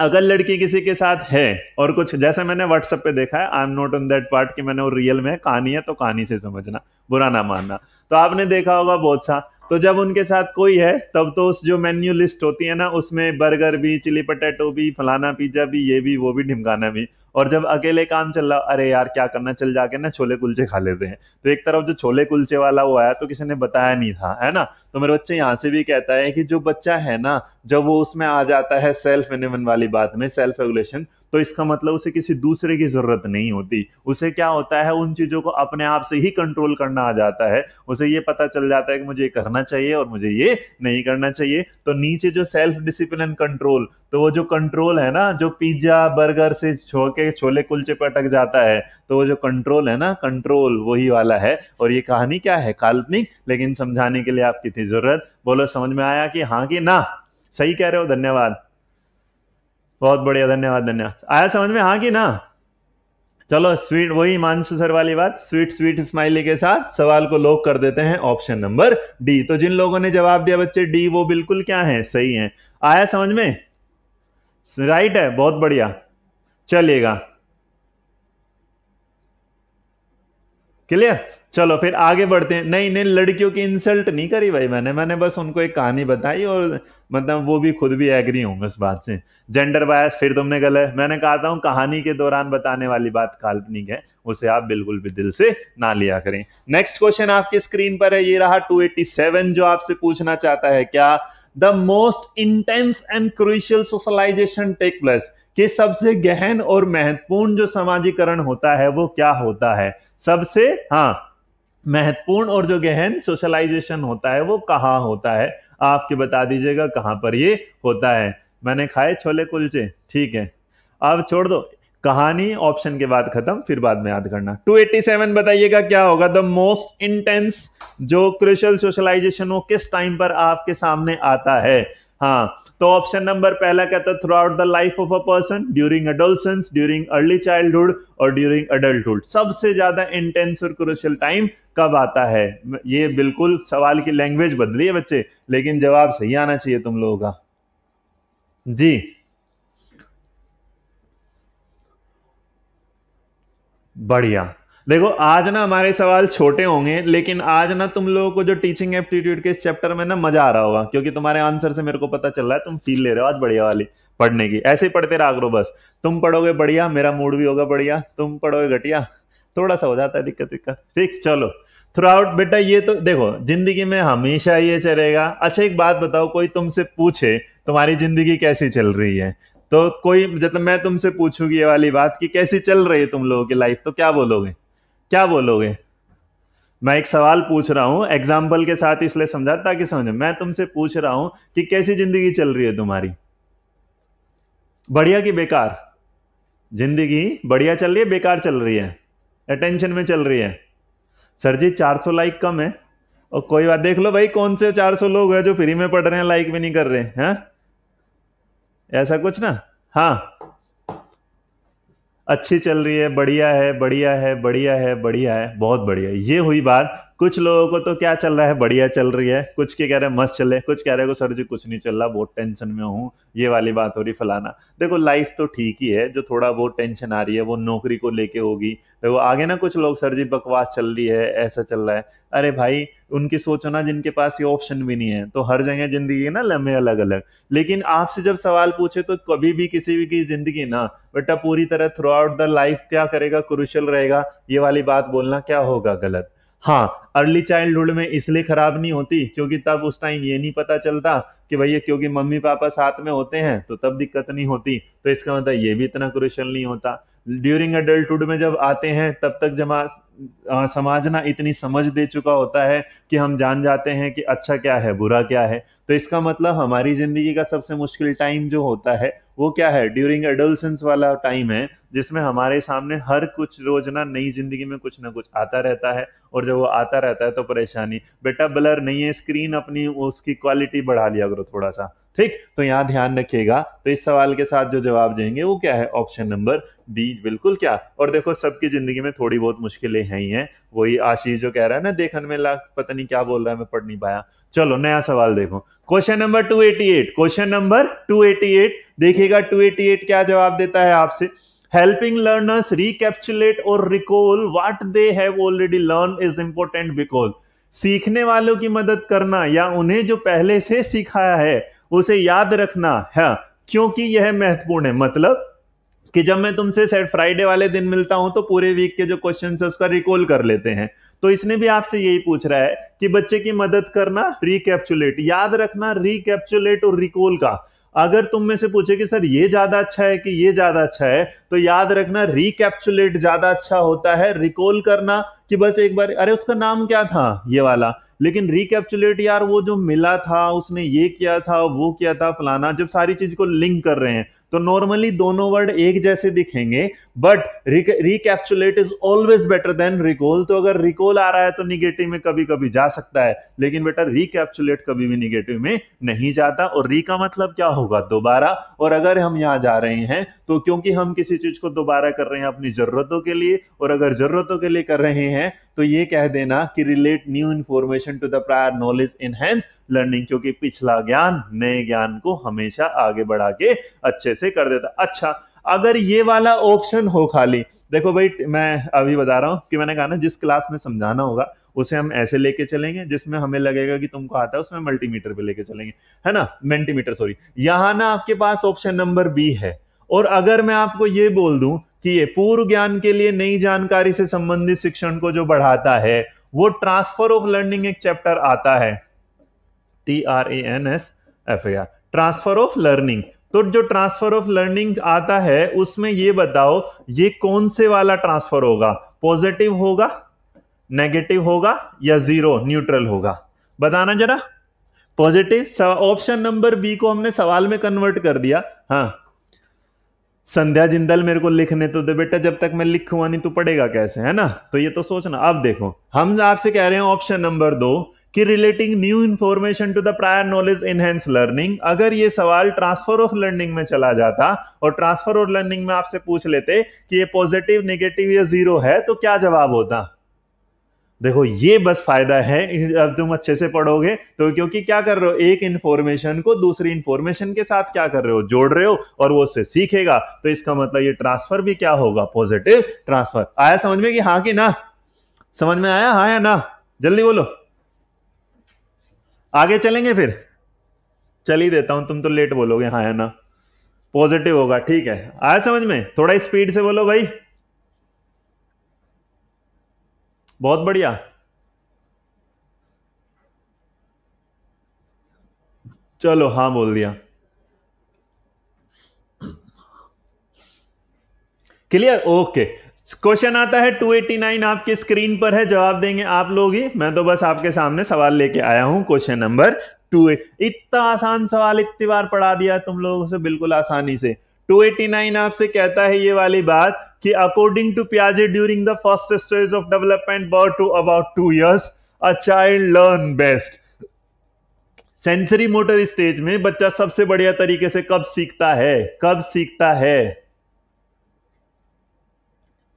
अगर लड़की किसी के साथ है और कुछ जैसे मैंने व्हाट्सएप पे देखा है I am not on that part कि मैंने वो रियल में है कहानी है तो कहानी से समझना बुरा ना मानना तो आपने देखा होगा बहुत सा तो जब उनके साथ कोई है तब तो उस जो मेन्यू लिस्ट होती है ना उसमें बर्गर भी चिली पटेटो भी फलाना पिज्जा भी ये भी वो भी ढिमकाना भी और जब अकेले काम चल रहा अरे यार क्या करना चल जाके ना छोले कुलचे खा लेते हैं तो एक तरफ जो छोले कुलचे वाला वो आया तो किसी ने बताया नहीं था है ना तो मेरे बच्चे यहाँ से भी कहता है कि जो बच्चा है ना जब वो उसमें आ जाता है सेल्फ एनिमन वाली बात में सेल्फ रेगुलेशन तो इसका मतलब उसे किसी दूसरे की ज़रूरत नहीं होती उसे क्या होता है उन चीज़ों को अपने आप से ही कंट्रोल करना आ जाता है उसे ये पता चल जाता है कि मुझे ये करना चाहिए और मुझे ये नहीं करना चाहिए तो नीचे जो सेल्फ डिसिप्लिन एंड कंट्रोल तो वो जो कंट्रोल है ना जो पिज्ज़ा बर्गर से छो के छोले कुलचे पर अटक जाता है तो वो जो कंट्रोल है ना कंट्रोल वही वाला है और ये कहानी क्या है काल्पनिक लेकिन समझाने के लिए आपकी थी ज़रूरत बोलो समझ में आया कि हाँ कि ना सही कह रहे हो धन्यवाद बहुत बढ़िया धन्यवाद धन्यवाद आया समझ में हाँ कि ना चलो स्वीट वही मानसू सर वाली बात स्वीट स्वीट स्माइली के साथ सवाल को लोक कर देते हैं ऑप्शन नंबर डी तो जिन लोगों ने जवाब दिया बच्चे डी वो बिल्कुल क्या है सही है आया समझ में राइट है बहुत बढ़िया चलिएगा क्लियर चलो फिर आगे बढ़ते हैं नहीं नहीं लड़कियों की इंसल्ट नहीं करी भाई मैंने मैंने बस उनको एक कहानी बताई और मतलब वो भी खुद भी एग्री होंगे उस बात से जेंडर बायस फिर तुमने गलत मैंने कहा था कहानी के दौरान बताने वाली बात काल्पनिक है उसे आप बिल्कुल भी दिल से ना लिया करें नेक्स्ट क्वेश्चन आपकी स्क्रीन पर है ये रहा टू जो आपसे पूछना चाहता है क्या the most intense and crucial socialisation take place के सबसे गहन और महत्वपूर्ण जो समाजीकरण होता है वो क्या होता है सबसे हाँ महत्वपूर्ण और जो गहन सोशलाइजेशन होता है वो कहाँ होता है आपके बता दीजिएगा कहाँ पर ये होता है मैंने खाए छोले कुलचे ठीक है अब छोड़ दो कहानी ऑप्शन के बाद खत्म फिर बाद में याद करना 287 बताइएगा क्या होगा द मोस्ट इंटेंस जो क्रिशल सोशलाइजेशन वो किस टाइम पर आपके सामने आता है हाँ तो ऑप्शन नंबर पहला कहता है throughout the life of a person during adolescence during early childhood और ड्यूरिंग अडल्टहुड सबसे ज्यादा इंटेंस और क्रुशियल टाइम कब आता है ये बिल्कुल सवाल की लैंग्वेज बदली है बच्चे लेकिन जवाब सही आना चाहिए तुम लोगों का जी बढ़िया देखो आज ना हमारे सवाल छोटे होंगे लेकिन आज ना तुम लोगों को जो टीचिंग एप्टीट्यूड के इस चैप्टर में ना मजा आ रहा होगा क्योंकि तुम्हारे आंसर से मेरे को पता चल रहा है तुम फील ले रहे हो आज बढ़िया वाली पढ़ने की ऐसे ही पढ़ते रहा करो बस तुम पढ़ोगे बढ़िया मेरा मूड भी होगा बढ़िया तुम पढ़ोगे घटिया थोड़ा सा हो जाता है दिक्कत दिक्कत ठीक चलो थ्रू आउट बेटा ये तो देखो जिंदगी में हमेशा ये चलेगा अच्छा एक बात बताओ कोई तुमसे पूछे तुम्हारी जिंदगी कैसी चल रही है तो कोई मतलब मैं तुमसे पूछूंगी ये वाली बात कि कैसी चल रही है तुम लोगों की लाइफ तो क्या बोलोगे क्या बोलोगे मैं एक सवाल पूछ रहा हूँ एग्जाम्पल के साथ इसलिए समझा ताकि समझो मैं तुमसे पूछ रहा हूँ कि कैसी जिंदगी चल रही है तुम्हारी बढ़िया कि बेकार जिंदगी बढ़िया चल रही है बेकार चल रही है अटेंशन में चल रही है सर जी 400 लाइक कम है और कोई बात देख लो भाई कौन से 400 लोग हैं जो फ्री में पढ़ रहे हैं लाइक भी नहीं कर रहे हैं ऐसा कुछ ना हाँ अच्छी चल रही है बढ़िया है बढ़िया है बढ़िया है बढ़िया है बहुत बढ़िया ये हुई बात कुछ लोगों को तो क्या चल रहा है बढ़िया चल रही है कुछ के कह रहे हैं मस्त चले कुछ कह रहे हो सर जी कुछ नहीं चल रहा बहुत टेंशन में हूँ ये वाली बात हो रही फलाना देखो लाइफ तो ठीक ही है जो थोड़ा बहुत टेंशन आ रही है वो नौकरी को लेके होगी देखो आगे ना कुछ लोग सर जी बकवास चल रही है ऐसा चल रहा है अरे भाई उनकी सोचो ना जिनके पास ये ऑप्शन भी नहीं है तो हर जगह जिंदगी ना लम्बे अलग अलग लेकिन आपसे जब सवाल पूछे तो कभी भी किसी भी की जिंदगी ना बेटा पूरी तरह थ्रू आउट द लाइफ क्या करेगा क्रुशल रहेगा ये वाली बात बोलना क्या होगा गलत हाँ अर्ली चाइल्डहुड में इसलिए खराब नहीं होती क्योंकि तब उस टाइम ये नहीं पता चलता कि भैया क्योंकि मम्मी पापा साथ में होते हैं तो तब दिक्कत नहीं होती तो इसका मतलब ये भी इतना क्रुशल नहीं होता ड्यूरिंग एडल्टुड में जब आते हैं तब तक जमा समाज ना इतनी समझ दे चुका होता है कि हम जान जाते हैं कि अच्छा क्या है बुरा क्या है तो इसका मतलब हमारी ज़िंदगी का सबसे मुश्किल टाइम जो होता है वो क्या है ड्यूरिंग एडोलसेंस वाला टाइम है जिसमें हमारे सामने हर कुछ रोज ना नई जिंदगी में कुछ ना कुछ आता रहता है और जब वो आता रहता है तो परेशानी बेटा ब्लर नहीं है स्क्रीन अपनी उसकी क्वालिटी बढ़ा लिया करो थोड़ा सा ठीक तो यहाँ ध्यान रखिएगा तो इस सवाल के साथ जो जवाब देंगे वो क्या है ऑप्शन नंबर बी बिल्कुल क्या और देखो सबकी जिंदगी में थोड़ी बहुत मुश्किलें हैं ही हैं वही आशीष जो कह रहा है ना देखने में लाख पता नहीं क्या बोल रहा है मैं पढ़ नहीं पाया चलो नया सवाल देखो क्वेश्चन नंबर 288 क्वेश्चन नंबर 288 देखिएगा 288 क्या जवाब देता है आपसे हेल्पिंग लर्नर्स रिकेप्चुलेट और recall what they have already learn is important because सीखने वालों की मदद करना या उन्हें जो पहले से सिखाया है उसे याद रखना है हाँ, क्योंकि यह महत्वपूर्ण है मतलब कि जब मैं तुमसे सेट फ्राइडे वाले दिन मिलता हूं तो पूरे वीक के जो क्वेश्चन है उसका रिकॉल कर लेते हैं तो इसने भी आपसे यही पूछ रहा है कि बच्चे की मदद करना रिकैप्चुलेट याद रखना रिकैप्चुलेट और रिकॉल का अगर तुम में से पूछे कि सर ये ज्यादा अच्छा है कि ये ज्यादा अच्छा है तो याद रखना रिकैप्चुलेट ज्यादा अच्छा होता है रिकॉल करना कि बस एक बार अरे उसका नाम क्या था ये वाला लेकिन रिकैप्चुलेट यार वो जो मिला था उसने ये किया था वो किया था फलाना जब सारी चीज को लिंक कर रहे हैं तो नॉर्मली दोनों वर्ड एक जैसे दिखेंगे but recapitulate is always better than recall तो अगर रिकॉल आ रहा है तो निगेटिव में कभी कभी जा सकता है लेकिन बेटा रिकैप्चुलेट कभी भी निगेटिव में नहीं जाता और री का मतलब क्या होगा दोबारा और अगर हम यहां जा रहे हैं तो क्योंकि हम किसी चीज को दोबारा कर रहे हैं अपनी जरूरतों के लिए और अगर जरूरतों के लिए कर रहे हैं तो ये कह देना कि relate new information to the prior knowledge enhance learning क्योंकि पिछला ज्ञान नए ज्ञान को हमेशा आगे बढ़ा के अच्छे से कर देता अच्छा अगर ये वाला ऑप्शन हो खाली देखो भाई मैं अभी बता रहा हूँ कि मैंने कहा ना जिस क्लास में समझाना होगा उसे हम ऐसे लेके चलेंगे जिसमें हमें लगेगा कि तुमको आता है उसमें मल्टीमीटर पे लेके चलेंगे है ना मेंटीमीटर सॉरी यहां ना आपके पास ऑप्शन नंबर बी है और अगर मैं आपको ये बोल दूं ये पूर्व ज्ञान के लिए नई जानकारी से संबंधित शिक्षण को जो बढ़ाता है वो ट्रांसफर ऑफ लर्निंग एक चैप्टर आता है T R A N S F A R transfer of learning तो जो ट्रांसफर ऑफ लर्निंग आता है उसमें ये बताओ ये कौन से वाला ट्रांसफर होगा पॉजिटिव होगा नेगेटिव होगा या जीरो न्यूट्रल होगा बताना जरा पॉजिटिव ऑप्शन नंबर बी को हमने सवाल में कन्वर्ट कर दिया हाँ संध्या जिंदल मेरे को लिखने तो दे बेटा जब तक मैं लिखूंगा नहीं तो पड़ेगा कैसे है ना तो ये तो सोचना अब देखो हम आपसे कह रहे हैं ऑप्शन नंबर दो कि relating new information to the prior knowledge enhance learning अगर ये सवाल ट्रांसफर ऑफ लर्निंग में चला जाता और ट्रांसफर ऑफ लर्निंग में आपसे पूछ लेते कि ये पॉजिटिव नेगेटिव या जीरो है तो क्या जवाब होता देखो ये बस फायदा है अब तुम अच्छे से पढ़ोगे तो क्योंकि क्या कर रहे हो एक इंफॉर्मेशन को दूसरी इंफॉर्मेशन के साथ क्या कर रहे हो जोड़ रहे हो और वो उससे सीखेगा तो इसका मतलब ये ट्रांसफर भी क्या होगा पॉजिटिव ट्रांसफर आया समझ में कि हाँ कि ना समझ में आया हाँ या ना जल्दी बोलो आगे चलेंगे फिर चल ही देता हूं तुम तो लेट बोलोगे हाँ या ना पॉजिटिव होगा ठीक है आया समझ में थोड़ा स्पीड से बोलो भाई बहुत बढ़िया चलो हाँ बोल दिया क्लियर ओके क्वेश्चन आता है 289 आपकी स्क्रीन पर है जवाब देंगे आप लोग ही मैं तो बस आपके सामने सवाल लेके आया हूं क्वेश्चन नंबर टू इतना आसान सवाल इतनी बार पढ़ा दिया तुम लोगों से बिल्कुल आसानी से 289 आपसे कहता है ये वाली बात कि अकॉर्डिंग टू प्याजे during the first stage of development birth to about two years a child learn best sensory motor stage में बच्चा सबसे बढ़िया तरीके से कब सीखता है कब सीखता है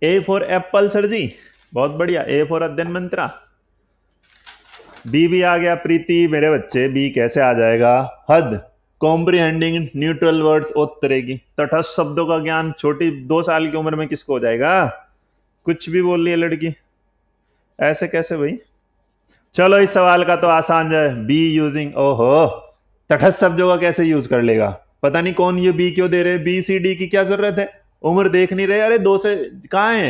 A for apple sir ji बहुत बढ़िया ए फॉर अध्ययन मंत्रा बी भी आ गया प्रीति मेरे बच्चे बी कैसे आ जाएगा हद कॉम्प्रिहेंडिंग न्यूट्रल वर्ड्स ओत तटस्थ शब्दों का ज्ञान छोटी दो साल की उम्र में किसको हो जाएगा कुछ भी बोल रही है लड़की ऐसे कैसे भाई चलो इस सवाल का तो आसान है बी यूजिंग ओहो तटस्थ शब्दों का कैसे यूज कर लेगा पता नहीं कौन ये बी क्यों दे रहे बी सी डी की क्या जरूरत है उम्र देख नहीं रहे अरे दो से कहा है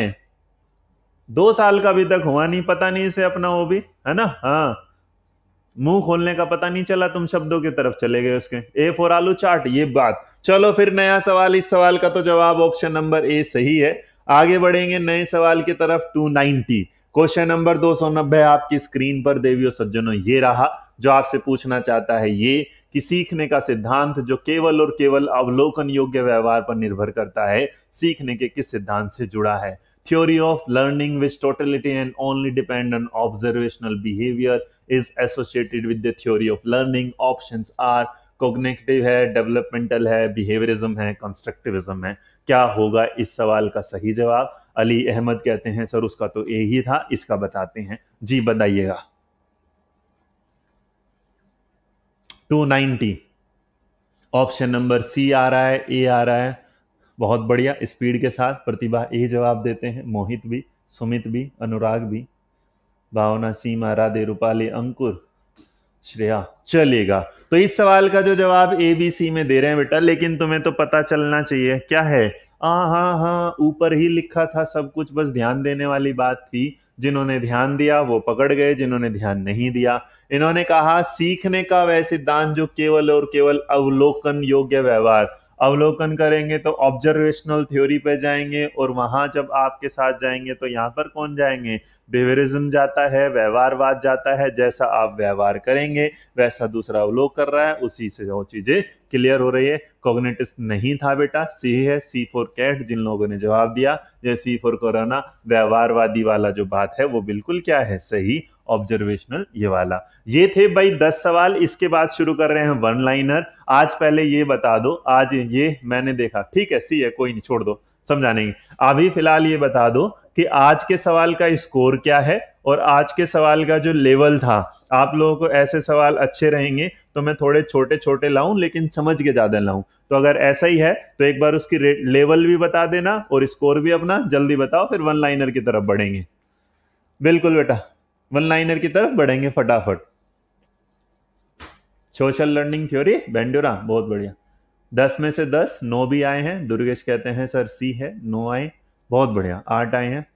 दो साल का अभी तक हुआ नहीं पता नहीं इसे अपना वो भी है ना हाँ मुंह खोलने का पता नहीं चला तुम शब्दों की तरफ चले गए उसके ए फॉर आलू चाट ये बात चलो फिर नया सवाल इस सवाल का तो जवाब ऑप्शन नंबर ए सही है आगे बढ़ेंगे नए सवाल की तरफ 290 क्वेश्चन नंबर 290 आपकी स्क्रीन पर देवियों सज्जनों ये रहा जो आपसे पूछना चाहता है ये कि सीखने का सिद्धांत जो केवल और केवल अवलोकन योग्य व्यवहार पर निर्भर करता है सीखने के किस सिद्धांत से जुड़ा है theory of learning which totality and only depend on observational behaviour is associated with the theory of learning options are cognitive है डेवलपमेंटल है बिहेवियरिज्म है कंस्ट्रक्टिविज्म है क्या होगा इस सवाल का सही जवाब अली अहमद कहते हैं सर उसका तो ए ही था इसका बताते हैं जी बताइएगा 290 ऑप्शन नंबर सी आ रहा है ए आ रहा है बहुत बढ़िया स्पीड के साथ प्रतिभा ए जवाब देते हैं मोहित भी सुमित भी अनुराग भी भावना सीमा राधे रूपाली अंकुर श्रेया चलेगा तो इस सवाल का जो जवाब ए बी सी में दे रहे हैं बेटा लेकिन तुम्हें तो पता चलना चाहिए क्या है आ हाँ हाँ ऊपर ही लिखा था सब कुछ बस ध्यान देने वाली बात थी जिन्होंने ध्यान दिया वो पकड़ गए जिन्होंने ध्यान नहीं दिया इन्होंने कहा सीखने का वह सिद्धांत जो केवल और केवल अवलोकन योग्य व्यवहार अवलोकन करेंगे तो ऑब्जर्वेशनल थ्योरी पे जाएंगे और वहाँ जब आपके साथ जाएंगे तो यहाँ पर कौन जाएंगे बिहेवियरिज्म जाता है व्यवहारवाद जाता है जैसा आप व्यवहार करेंगे वैसा दूसरा अवलोक कर रहा है उसी से वो चीज़ें क्लियर हो रही है कॉग्नेटिस नहीं था बेटा सी है सी फोर कैट जिन लोगों ने जवाब दिया जैसे सी फोर कोरोना व्यवहारवादी वाला जो बात है वो बिल्कुल क्या है सही ऑब्जर्वेशनल ये वाला ये थे भाई दस सवाल इसके बाद शुरू कर रहे हैं वन लाइनर आज पहले ये बता दो आज ये मैंने देखा ठीक है सी है कोई नहीं छोड़ दो समझा नहीं अभी फिलहाल ये बता दो कि आज के सवाल का स्कोर क्या है और आज के सवाल का जो लेवल था आप लोगों को ऐसे सवाल अच्छे रहेंगे तो मैं थोड़े छोटे छोटे लाऊं लेकिन समझ के ज़्यादा लाऊं तो अगर ऐसा ही है तो एक बार उसकी लेवल भी बता देना और स्कोर भी अपना जल्दी बताओ फिर वन लाइनर की तरफ बढ़ेंगे बिल्कुल बेटा वन लाइनर की तरफ बढ़ेंगे फटाफट सोशल लर्निंग थ्योरी बेंडोरा बहुत बढ़िया दस में से दस नौ भी आए हैं दुर्गेश कहते हैं सर सी है नो आए बहुत बढ़िया आठ आए हैं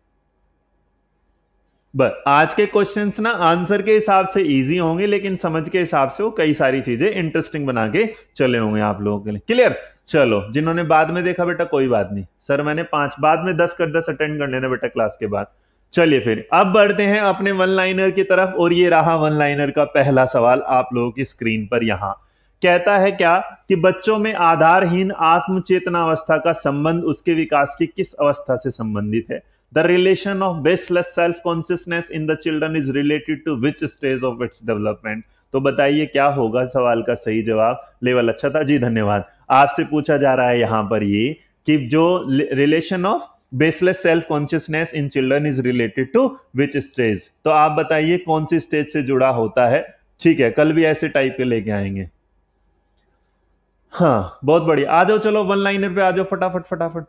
बस आज के क्वेश्चंस ना आंसर के हिसाब से इजी होंगे लेकिन समझ के हिसाब से वो कई सारी चीजें इंटरेस्टिंग बना के चले होंगे आप लोगों के लिए क्लियर चलो जिन्होंने बाद में देखा बेटा कोई बात नहीं सर मैंने पांच बाद में दस कर दस अटेंड कर लेना बेटा क्लास के बाद चलिए फिर अब बढ़ते हैं अपने वन लाइनर की तरफ और ये रहा वन लाइनर का पहला सवाल आप लोगों की स्क्रीन पर यहां कहता है क्या कि बच्चों में आधारहीन आत्म अवस्था का संबंध उसके विकास की किस अवस्था से संबंधित है the relation of baseless self consciousness in the children is related to which stage of its development तो बताइए क्या होगा सवाल का सही जवाब लेवल अच्छा था जी धन्यवाद आपसे पूछा जा रहा है यहाँ पर ये कि जो relation of baseless self consciousness in children is related to which stage तो आप बताइए कौन सी स्टेज से जुड़ा होता है ठीक है कल भी ऐसे टाइप के लेके आएंगे हाँ बहुत बढ़िया आ जाओ चलो वन लाइनर पे आ जाओ फटाफट फटाफट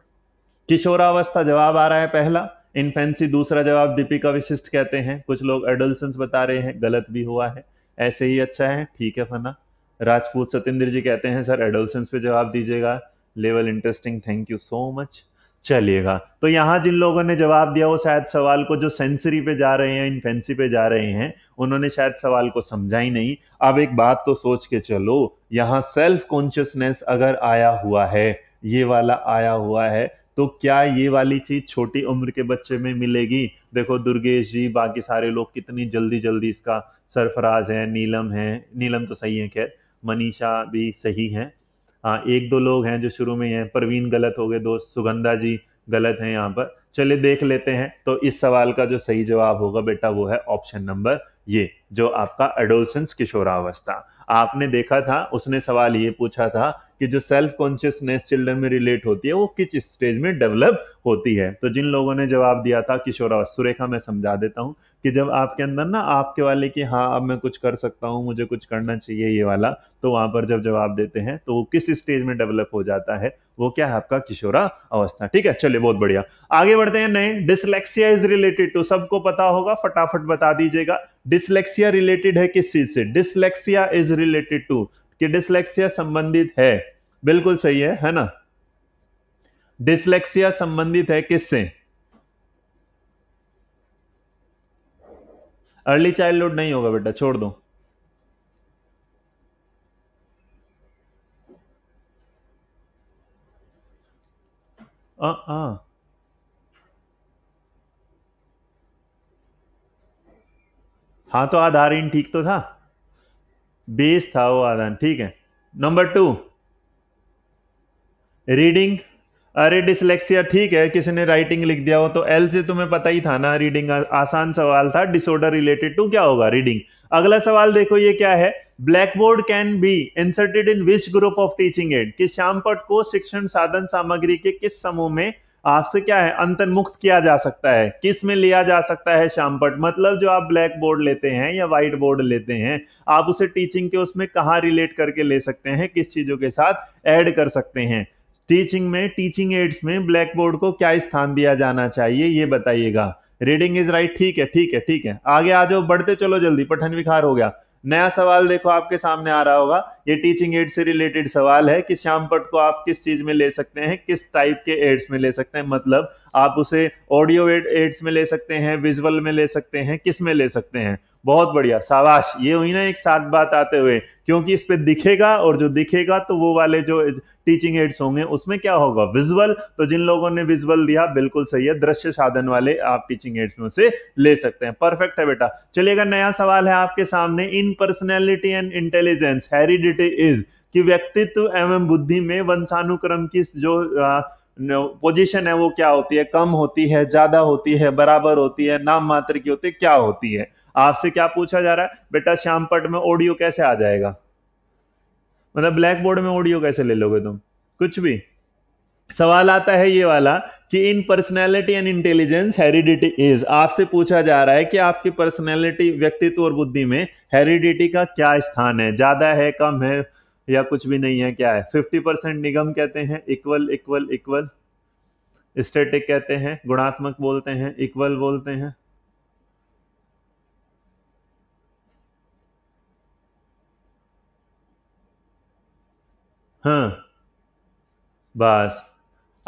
किशोरावस्था जवाब आ रहा है पहला इनफेंसी दूसरा जवाब दीपिका विशिष्ट कहते हैं कुछ लोग एडोलसेंस बता रहे हैं गलत भी हुआ है ऐसे ही अच्छा है ठीक है फना राजपूत सतेंद्र जी कहते हैं सर एडोलसेंस पे जवाब दीजिएगा level interesting thank you so much चलिएगा तो यहाँ जिन लोगों ने जवाब दिया वो शायद सवाल को जो सेंसरी पे जा रहे हैं इन फैंसी पे जा रहे हैं उन्होंने शायद सवाल को समझा ही नहीं अब एक बात तो सोच के चलो यहाँ सेल्फ कॉन्शियसनेस अगर आया हुआ है ये वाला आया हुआ है तो क्या ये वाली चीज छोटी उम्र के बच्चे में मिलेगी देखो दुर्गेश जी बाकी सारे लोग कितनी जल्दी जल्दी इसका सरफराज है नीलम है नीलम तो सही है खैर मनीषा भी सही है हाँ, एक दो लोग हैं जो शुरू में हैं प्रवीण गलत हो गए दोस्त सुगंधा जी गलत हैं यहाँ पर चलिए देख लेते हैं तो इस सवाल का जो सही जवाब होगा बेटा वो है ऑप्शन नंबर ये जो आपका एडोलसेंस किशोरावस्था आपने देखा था उसने सवाल ये पूछा था कि जो सेल्फ कॉन्शियसनेस चिल्ड्रन में रिलेट होती है वो किस स्टेज में डेवलप होती है तो जिन लोगों ने जवाब दिया था किशोरा सुरेखा मैं समझा देता हूँ कि जब आपके अंदर ना आपके वाले कि हाँ अब मैं कुछ कर सकता हूँ मुझे कुछ करना चाहिए ये वाला तो वहाँ पर जब जवाब देते हैं तो वो किस स्टेज में डेवलप हो जाता है वो क्या है आपका किशोरा अवस्था ठीक है चलिए बहुत बढ़िया आगे बढ़ते हैं नए डिसलेक्सिया इज रिलेटेड टू सबको पता होगा फटाफट बता दीजिएगा डिसलेक्सिया रिलेटेड है किस चीज से डिसलेक्सिया इज रिलेटेड टू कि डिसलेक्सिया संबंधित है बिल्कुल सही है है ना डिसलेक्सिया संबंधित है किससे अर्ली चाइल्डहुड नहीं होगा बेटा छोड़ दो आ, आ, हाँ तो आधारहीन ठीक तो था बेस था वो आदान ठीक है नंबर टू रीडिंग अरे डिसलेक्सिया ठीक है किसी ने राइटिंग लिख दिया हो तो एल से तुम्हें पता ही था ना रीडिंग आसान सवाल था डिसऑर्डर रिलेटेड टू क्या होगा रीडिंग अगला सवाल देखो ये क्या है blackboard can be inserted in which group of teaching aid कि श्यामपट को शिक्षण साधन सामग्री के किस समूह में आपसे क्या है अंतर्मुक्त किया जा सकता है किस में लिया जा सकता है शामपट मतलब जो आप ब्लैक बोर्ड लेते हैं या व्हाइट बोर्ड लेते हैं आप उसे टीचिंग के उसमें कहाँ रिलेट करके ले सकते हैं किस चीज़ों के साथ ऐड कर सकते हैं टीचिंग में टीचिंग एड्स में ब्लैक बोर्ड को क्या स्थान दिया जाना चाहिए ये बताइएगा रीडिंग इज राइट ठीक है ठीक है ठीक है आगे आ जाओ बढ़ते चलो जल्दी पठन विखार हो गया नया सवाल देखो आपके सामने आ रहा होगा ये टीचिंग एड से रिलेटेड सवाल है कि श्याम पट को आप किस चीज में ले सकते हैं किस टाइप के एड्स में ले सकते हैं मतलब आप उसे ऑडियो एड एड्स में ले सकते हैं विजुअल में ले सकते हैं किस में ले सकते हैं बहुत बढ़िया सावाश ये हुई ना एक साथ बात आते हुए क्योंकि इस पे दिखेगा और जो दिखेगा तो वो वाले जो टीचिंग एड्स होंगे उसमें क्या होगा विजुअल तो जिन लोगों ने विजुअल दिया बिल्कुल सही है दृश्य साधन वाले आप टीचिंग एड्स में से ले सकते हैं परफेक्ट है बेटा चलिएगा नया सवाल है आपके सामने in personality and intelligence heredity is कि व्यक्तित्व एवं बुद्धि में वंशानुक्रम की जो पोजीशन है वो क्या होती है कम होती है ज्यादा होती है बराबर होती है नाम मात्र की होती है क्या होती है आपसे क्या पूछा जा रहा है बेटा श्याम पट में ऑडियो कैसे आ जाएगा मतलब ब्लैक बोर्ड में ऑडियो कैसे ले लोगे तुम कुछ भी सवाल आता है ये वाला कि in personality and intelligence heredity is आपसे पूछा जा रहा है कि आपकी पर्सनैलिटी व्यक्तित्व और बुद्धि में हेरिडिटी का क्या स्थान है ज्यादा है कम है या कुछ भी नहीं है क्या है फिफ्टी परसेंट निगम कहते हैं इक्वल इक्वल इक्वल स्टेटिक कहते हैं गुणात्मक बोलते हैं इक्वल बोलते हैं हाँ बस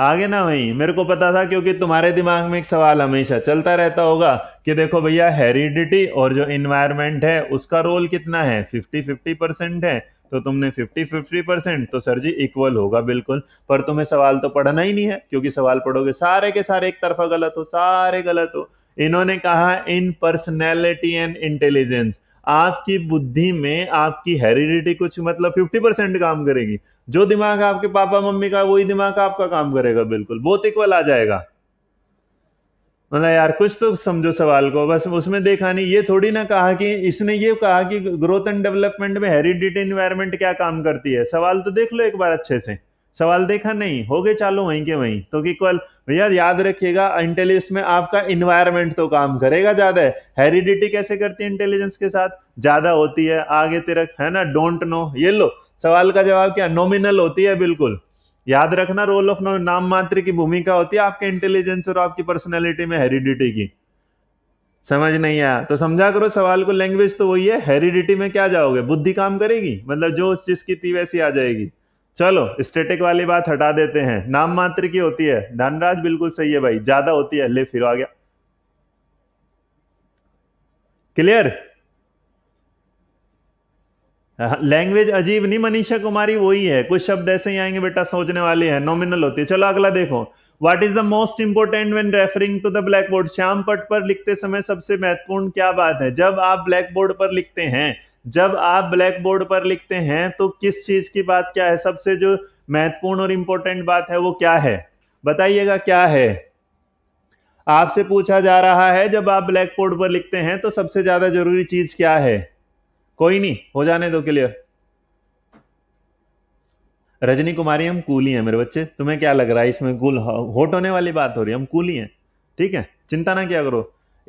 आगे ना वहीं मेरे को पता था क्योंकि तुम्हारे दिमाग में एक सवाल हमेशा चलता रहता होगा कि देखो भैया हेरिडिटी और जो इन्वायरमेंट है उसका रोल कितना है फिफ्टी फिफ्टी परसेंट है तो तुमने फिफ्टी फिफ्टी परसेंट तो सर जी इक्वल होगा बिल्कुल पर तुम्हें सवाल तो पढ़ना ही नहीं है क्योंकि सवाल पढ़ोगे सारे के सारे एक तरफा गलत हो सारे गलत हो इन्होंने कहा इन पर्सनैलिटी एंड इंटेलिजेंस आपकी बुद्धि में आपकी हेरिडिटी कुछ मतलब फिफ्टी परसेंट काम करेगी जो दिमाग आपके पापा मम्मी का वही दिमाग आपका काम करेगा बिल्कुल बहुत इक्वल आ जाएगा मतलब यार कुछ तो समझो सवाल को बस उसमें देखा नहीं ये थोड़ी ना कहा कि इसने ये कहा कि ग्रोथ एंड डेवलपमेंट में हेरिडिटी इन्वायरमेंट क्या काम करती है सवाल तो देख लो एक बार अच्छे से सवाल देखा नहीं हो गए चालू वहीं के वहीं तो इक्वल भैया याद रखिएगा इंटेलिजेंस में आपका इन्वायरमेंट तो काम करेगा ज्यादा है हेरिडिटी कैसे करती है इंटेलिजेंस के साथ ज्यादा होती है आगे तिरक है ना डोंट नो ये लो सवाल का जवाब क्या नॉमिनल होती है बिल्कुल याद रखना रोल ऑफ नाम मात्र की भूमिका होती है आपके इंटेलिजेंस और आपकी पर्सनैलिटी में हेरिडिटी की समझ नहीं आया तो समझा करो सवाल को लैंग्वेज तो वही है हेरिडिटी में क्या जाओगे बुद्धि काम करेगी मतलब जो उस चीज की थी वैसी आ जाएगी चलो स्टेटिक वाली बात हटा देते हैं नाम मात्र की होती है धनराज बिल्कुल सही है भाई ज्यादा होती है ले फिर आ गया क्लियर लैंग्वेज हाँ, अजीब नहीं मनीषा कुमारी वही है कुछ शब्द ऐसे ही आएंगे बेटा सोचने वाले हैं नॉमिनल होती है चलो अगला देखो what is the most important when referring to the black board श्याम पट पर लिखते समय सबसे महत्वपूर्ण क्या बात है जब आप ब्लैक बोर्ड पर लिखते हैं जब आप ब्लैक बोर्ड पर लिखते हैं तो किस चीज की बात क्या है सबसे जो महत्वपूर्ण और इंपॉर्टेंट बात है वो क्या है बताइएगा क्या है आपसे पूछा जा रहा है जब आप ब्लैक बोर्ड पर लिखते हैं तो सबसे ज्यादा जरूरी चीज क्या है कोई नहीं हो जाने दो क्लियर रजनी कुमारी हम कूल ही हैं मेरे बच्चे तुम्हें क्या लग रहा है इसमें कूल होट होने वाली बात हो रही है हम कूल ही हैं ठीक है चिंता ना क्या करो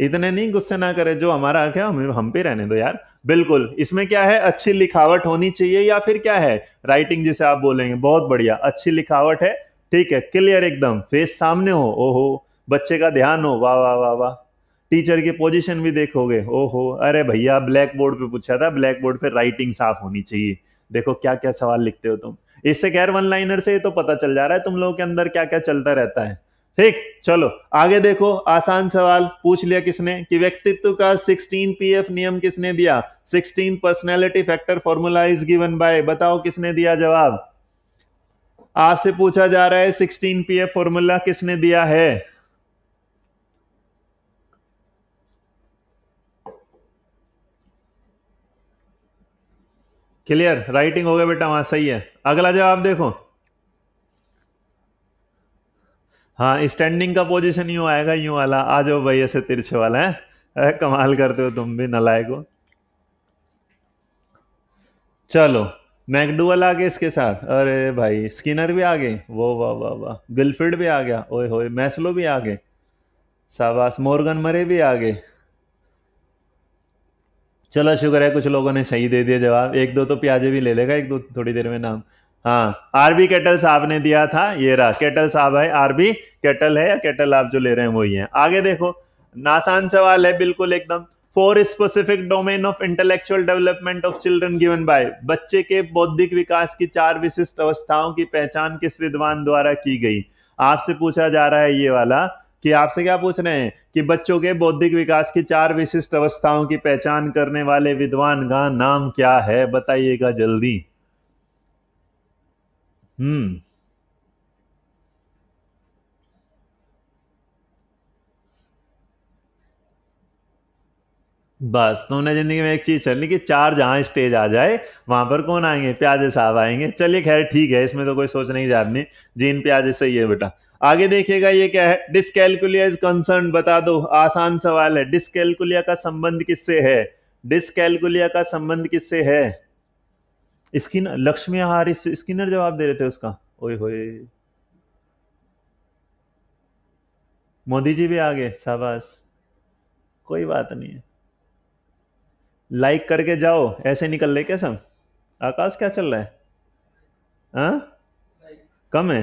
इतने नहीं गुस्से ना करे जो हमारा आ है हम हम पे रहने दो यार बिल्कुल इसमें क्या है अच्छी लिखावट होनी चाहिए या फिर क्या है राइटिंग जिसे आप बोलेंगे बहुत बढ़िया अच्छी लिखावट है ठीक है क्लियर एकदम फेस सामने हो ओहो बच्चे का ध्यान हो वाह वाह वाह वाह टीचर की पोजीशन भी देखोगे ओहो अरे भैया ब्लैक बोर्ड पे पूछा था ब्लैक बोर्ड पे राइटिंग साफ होनी चाहिए देखो क्या क्या सवाल लिखते हो तुम इससे खैर वन लाइनर से ये तो पता चल जा रहा है तुम लोगों के अंदर क्या क्या चलता रहता है ठीक चलो आगे देखो आसान सवाल पूछ लिया किसने कि व्यक्तित्व का 16 पीएफ नियम किसने दिया 16 personality factor formula is given by बताओ किसने दिया जवाब आपसे पूछा जा रहा है 16 पीएफ फॉर्मूला किसने दिया है क्लियर राइटिंग हो गया बेटा वहां सही है अगला जवाब देखो हाँ स्टैंडिंग का पोजीशन यूँ आएगा यूँ वाला आ जाओ भाई ऐसे तिरछे वाला है कमाल करते हो तुम भी नलायक हो चलो मैकडूअल आ गए इसके साथ अरे भाई स्किनर भी आ गए वो वाह वाह वाह गिलफील्ड भी आ गया ओए होए मैसलो भी आ गए शाबाश मोर्गन मरे भी आ गए चलो शुक्र है कुछ लोगों ने सही दे दिया जवाब एक दो तो प्याजे भी ले लेगा एक दो थोड़ी देर में नाम हाँ आरबी केटल साहब ने दिया था ये रहा केटल साहब है आरबी केटल है या केटल आप जो ले रहे हैं वही है आगे देखो नासान सवाल है बिल्कुल एकदम four specific domain of intellectual development of children given by बच्चे के बौद्धिक विकास की चार विशिष्ट अवस्थाओं की पहचान किस विद्वान द्वारा की गई आपसे पूछा जा रहा है ये वाला कि आपसे क्या पूछ रहे हैं कि बच्चों के बौद्धिक विकास की चार विशिष्ट अवस्थाओं की पहचान करने वाले विद्वान का नाम क्या है बताइएगा जल्दी Hmm. बस तुमने जिंदगी में एक चीज चलनी कि चार जहां स्टेज आ जाए वहां पर कौन आएंगे प्याजे साहब आएंगे चलिए खैर ठीक है इसमें तो कोई नहीं जा जानी जीन प्याजे सही है बेटा आगे देखिएगा ये क्या है डिस्कैलकुलिया इज कंसर्न बता दो आसान सवाल है डिस्कैलकुलिया का संबंध किससे है डिस्कैलकुलिया का संबंध किससे है स्किन लक्ष्मी आहार स्किनर जवाब दे रहे थे उसका ओए होए मोदी जी भी आ गए शाबाश कोई बात नहीं है लाइक करके जाओ ऐसे निकल ले क्या सब आकाश क्या चल रहा है आ? हाँ? कम है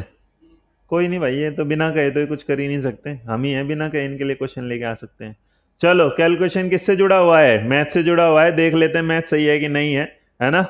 कोई नहीं भाई ये तो बिना कहे तो कुछ कर ही नहीं सकते हम ही हैं बिना कहे इनके लिए क्वेश्चन लेके आ सकते हैं चलो कैलकुलेशन किससे जुड़ा हुआ है मैथ से जुड़ा हुआ है देख लेते हैं मैथ सही है कि नहीं है है ना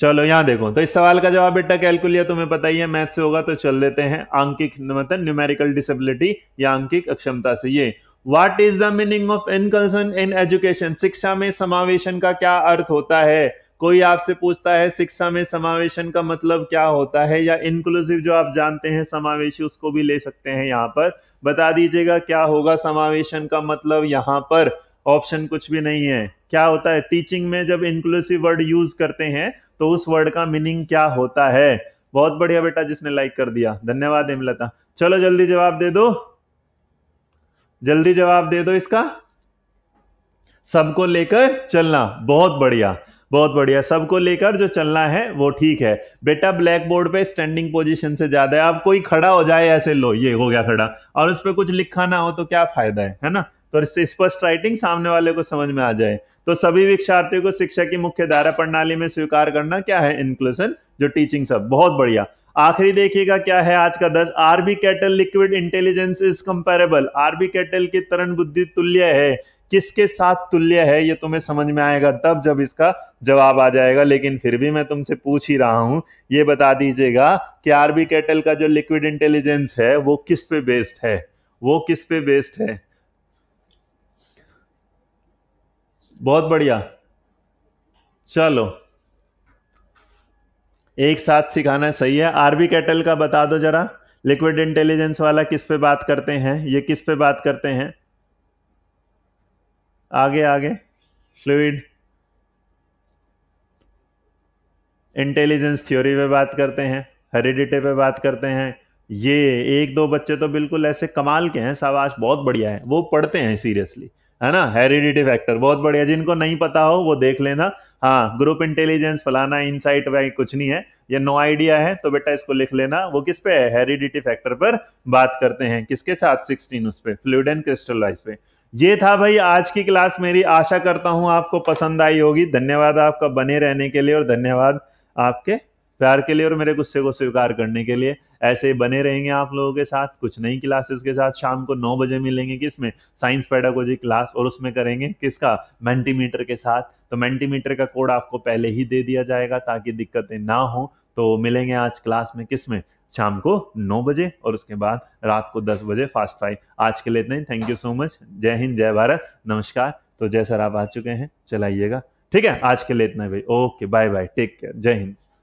चलो यहाँ देखो तो इस सवाल का जवाब बेटा कैलकुलिया तुम्हें पता ही है मैथ से होगा तो चल देते हैं आंकिक मतलब न्यूमेरिकल डिसेबिलिटी या आंकिक अक्षमता से ये what is the meaning of inclusion in education शिक्षा में समावेशन का क्या अर्थ होता है कोई आपसे पूछता है शिक्षा में समावेशन का मतलब क्या होता है या इंक्लूसिव जो आप जानते हैं समावेशी उसको भी ले सकते हैं यहाँ पर बता दीजिएगा क्या होगा समावेशन का मतलब यहाँ पर ऑप्शन कुछ भी नहीं है क्या होता है टीचिंग में जब इंक्लूसिव वर्ड यूज करते हैं तो उस वर्ड का मीनिंग क्या होता है बहुत बढ़िया बेटा जिसने लाइक कर दिया धन्यवाद हेमलता चलो जल्दी जवाब दे दो जल्दी जवाब दे दो इसका सबको लेकर चलना बहुत बढ़िया बहुत बढ़िया सबको लेकर जो चलना है वो ठीक है बेटा ब्लैक बोर्ड पे स्टैंडिंग पोजीशन से ज्यादा है आप कोई खड़ा हो जाए ऐसे लो ये हो गया खड़ा और उस पर कुछ लिखा ना हो तो क्या फायदा है है ना तो इससे स्पष्ट राइटिंग सामने वाले को समझ में आ जाए तो सभी विक्षार्थियों को शिक्षा की मुख्य धारा प्रणाली में स्वीकार करना क्या है इंक्लूसन जो टीचिंग सब बहुत बढ़िया आखिरी देखिएगा क्या है आज का दस R B Cattell liquid intelligence is comparable R B Cattell की तरण बुद्धि तुल्य है किसके साथ तुल्य है ये तुम्हें समझ में आएगा तब जब इसका जवाब आ जाएगा लेकिन फिर भी मैं तुमसे पूछ ही रहा हूं ये बता दीजिएगा कि आरबी कैटल का जो लिक्विड इंटेलिजेंस है वो किस पे बेस्ड है वो किस पे बेस्ड है बहुत बढ़िया चलो एक साथ सिखाना सही है आरबी कैटल का बता दो जरा लिक्विड इंटेलिजेंस वाला किस पे बात करते हैं ये किस पे बात करते हैं आगे आगे फ्लूड इंटेलिजेंस थ्योरी पे बात करते हैं हेरिडिटी पे बात करते हैं ये एक दो बच्चे तो बिल्कुल ऐसे कमाल के हैं सावाश बहुत बढ़िया है वो पढ़ते हैं सीरियसली है ना हेरिडिटी फैक्टर बहुत बढ़िया जिनको नहीं पता हो वो देख लेना हाँ ग्रुप इंटेलिजेंस फलाना इनसाइट वाई कुछ नहीं है ये नो आइडिया है तो बेटा इसको लिख लेना वो किस पे है हेरिडिटी फैक्टर पर बात करते हैं किसके साथ सिक्सटीन उस पर फ्लूड एंड क्रिस्टलाइज पे ये था भाई आज की क्लास मेरी आशा करता हूँ आपको पसंद आई होगी धन्यवाद आपका बने रहने के लिए और धन्यवाद आपके प्यार के लिए और मेरे गुस्से को स्वीकार करने के लिए ऐसे बने रहेंगे आप लोगों के साथ कुछ नई क्लासेस के साथ शाम को नौ बजे मिलेंगे किसमें साइंस पैडागोजी क्लास और उसमें करेंगे किसका मेंटीमीटर के साथ तो मेंटीमीटर का कोड आपको पहले ही दे दिया जाएगा ताकि दिक्कतें ना हो तो मिलेंगे आज क्लास में किस में शाम को नौ बजे और उसके बाद रात को दस बजे फास्ट फाइव आज के लिए इतना ही थैंक यू सो मच जय हिंद जय भारत नमस्कार तो जय सर आप आ चुके हैं चलाइएगा ठीक है आज के लिए इतना भाई okay bye bye take care जय हिंद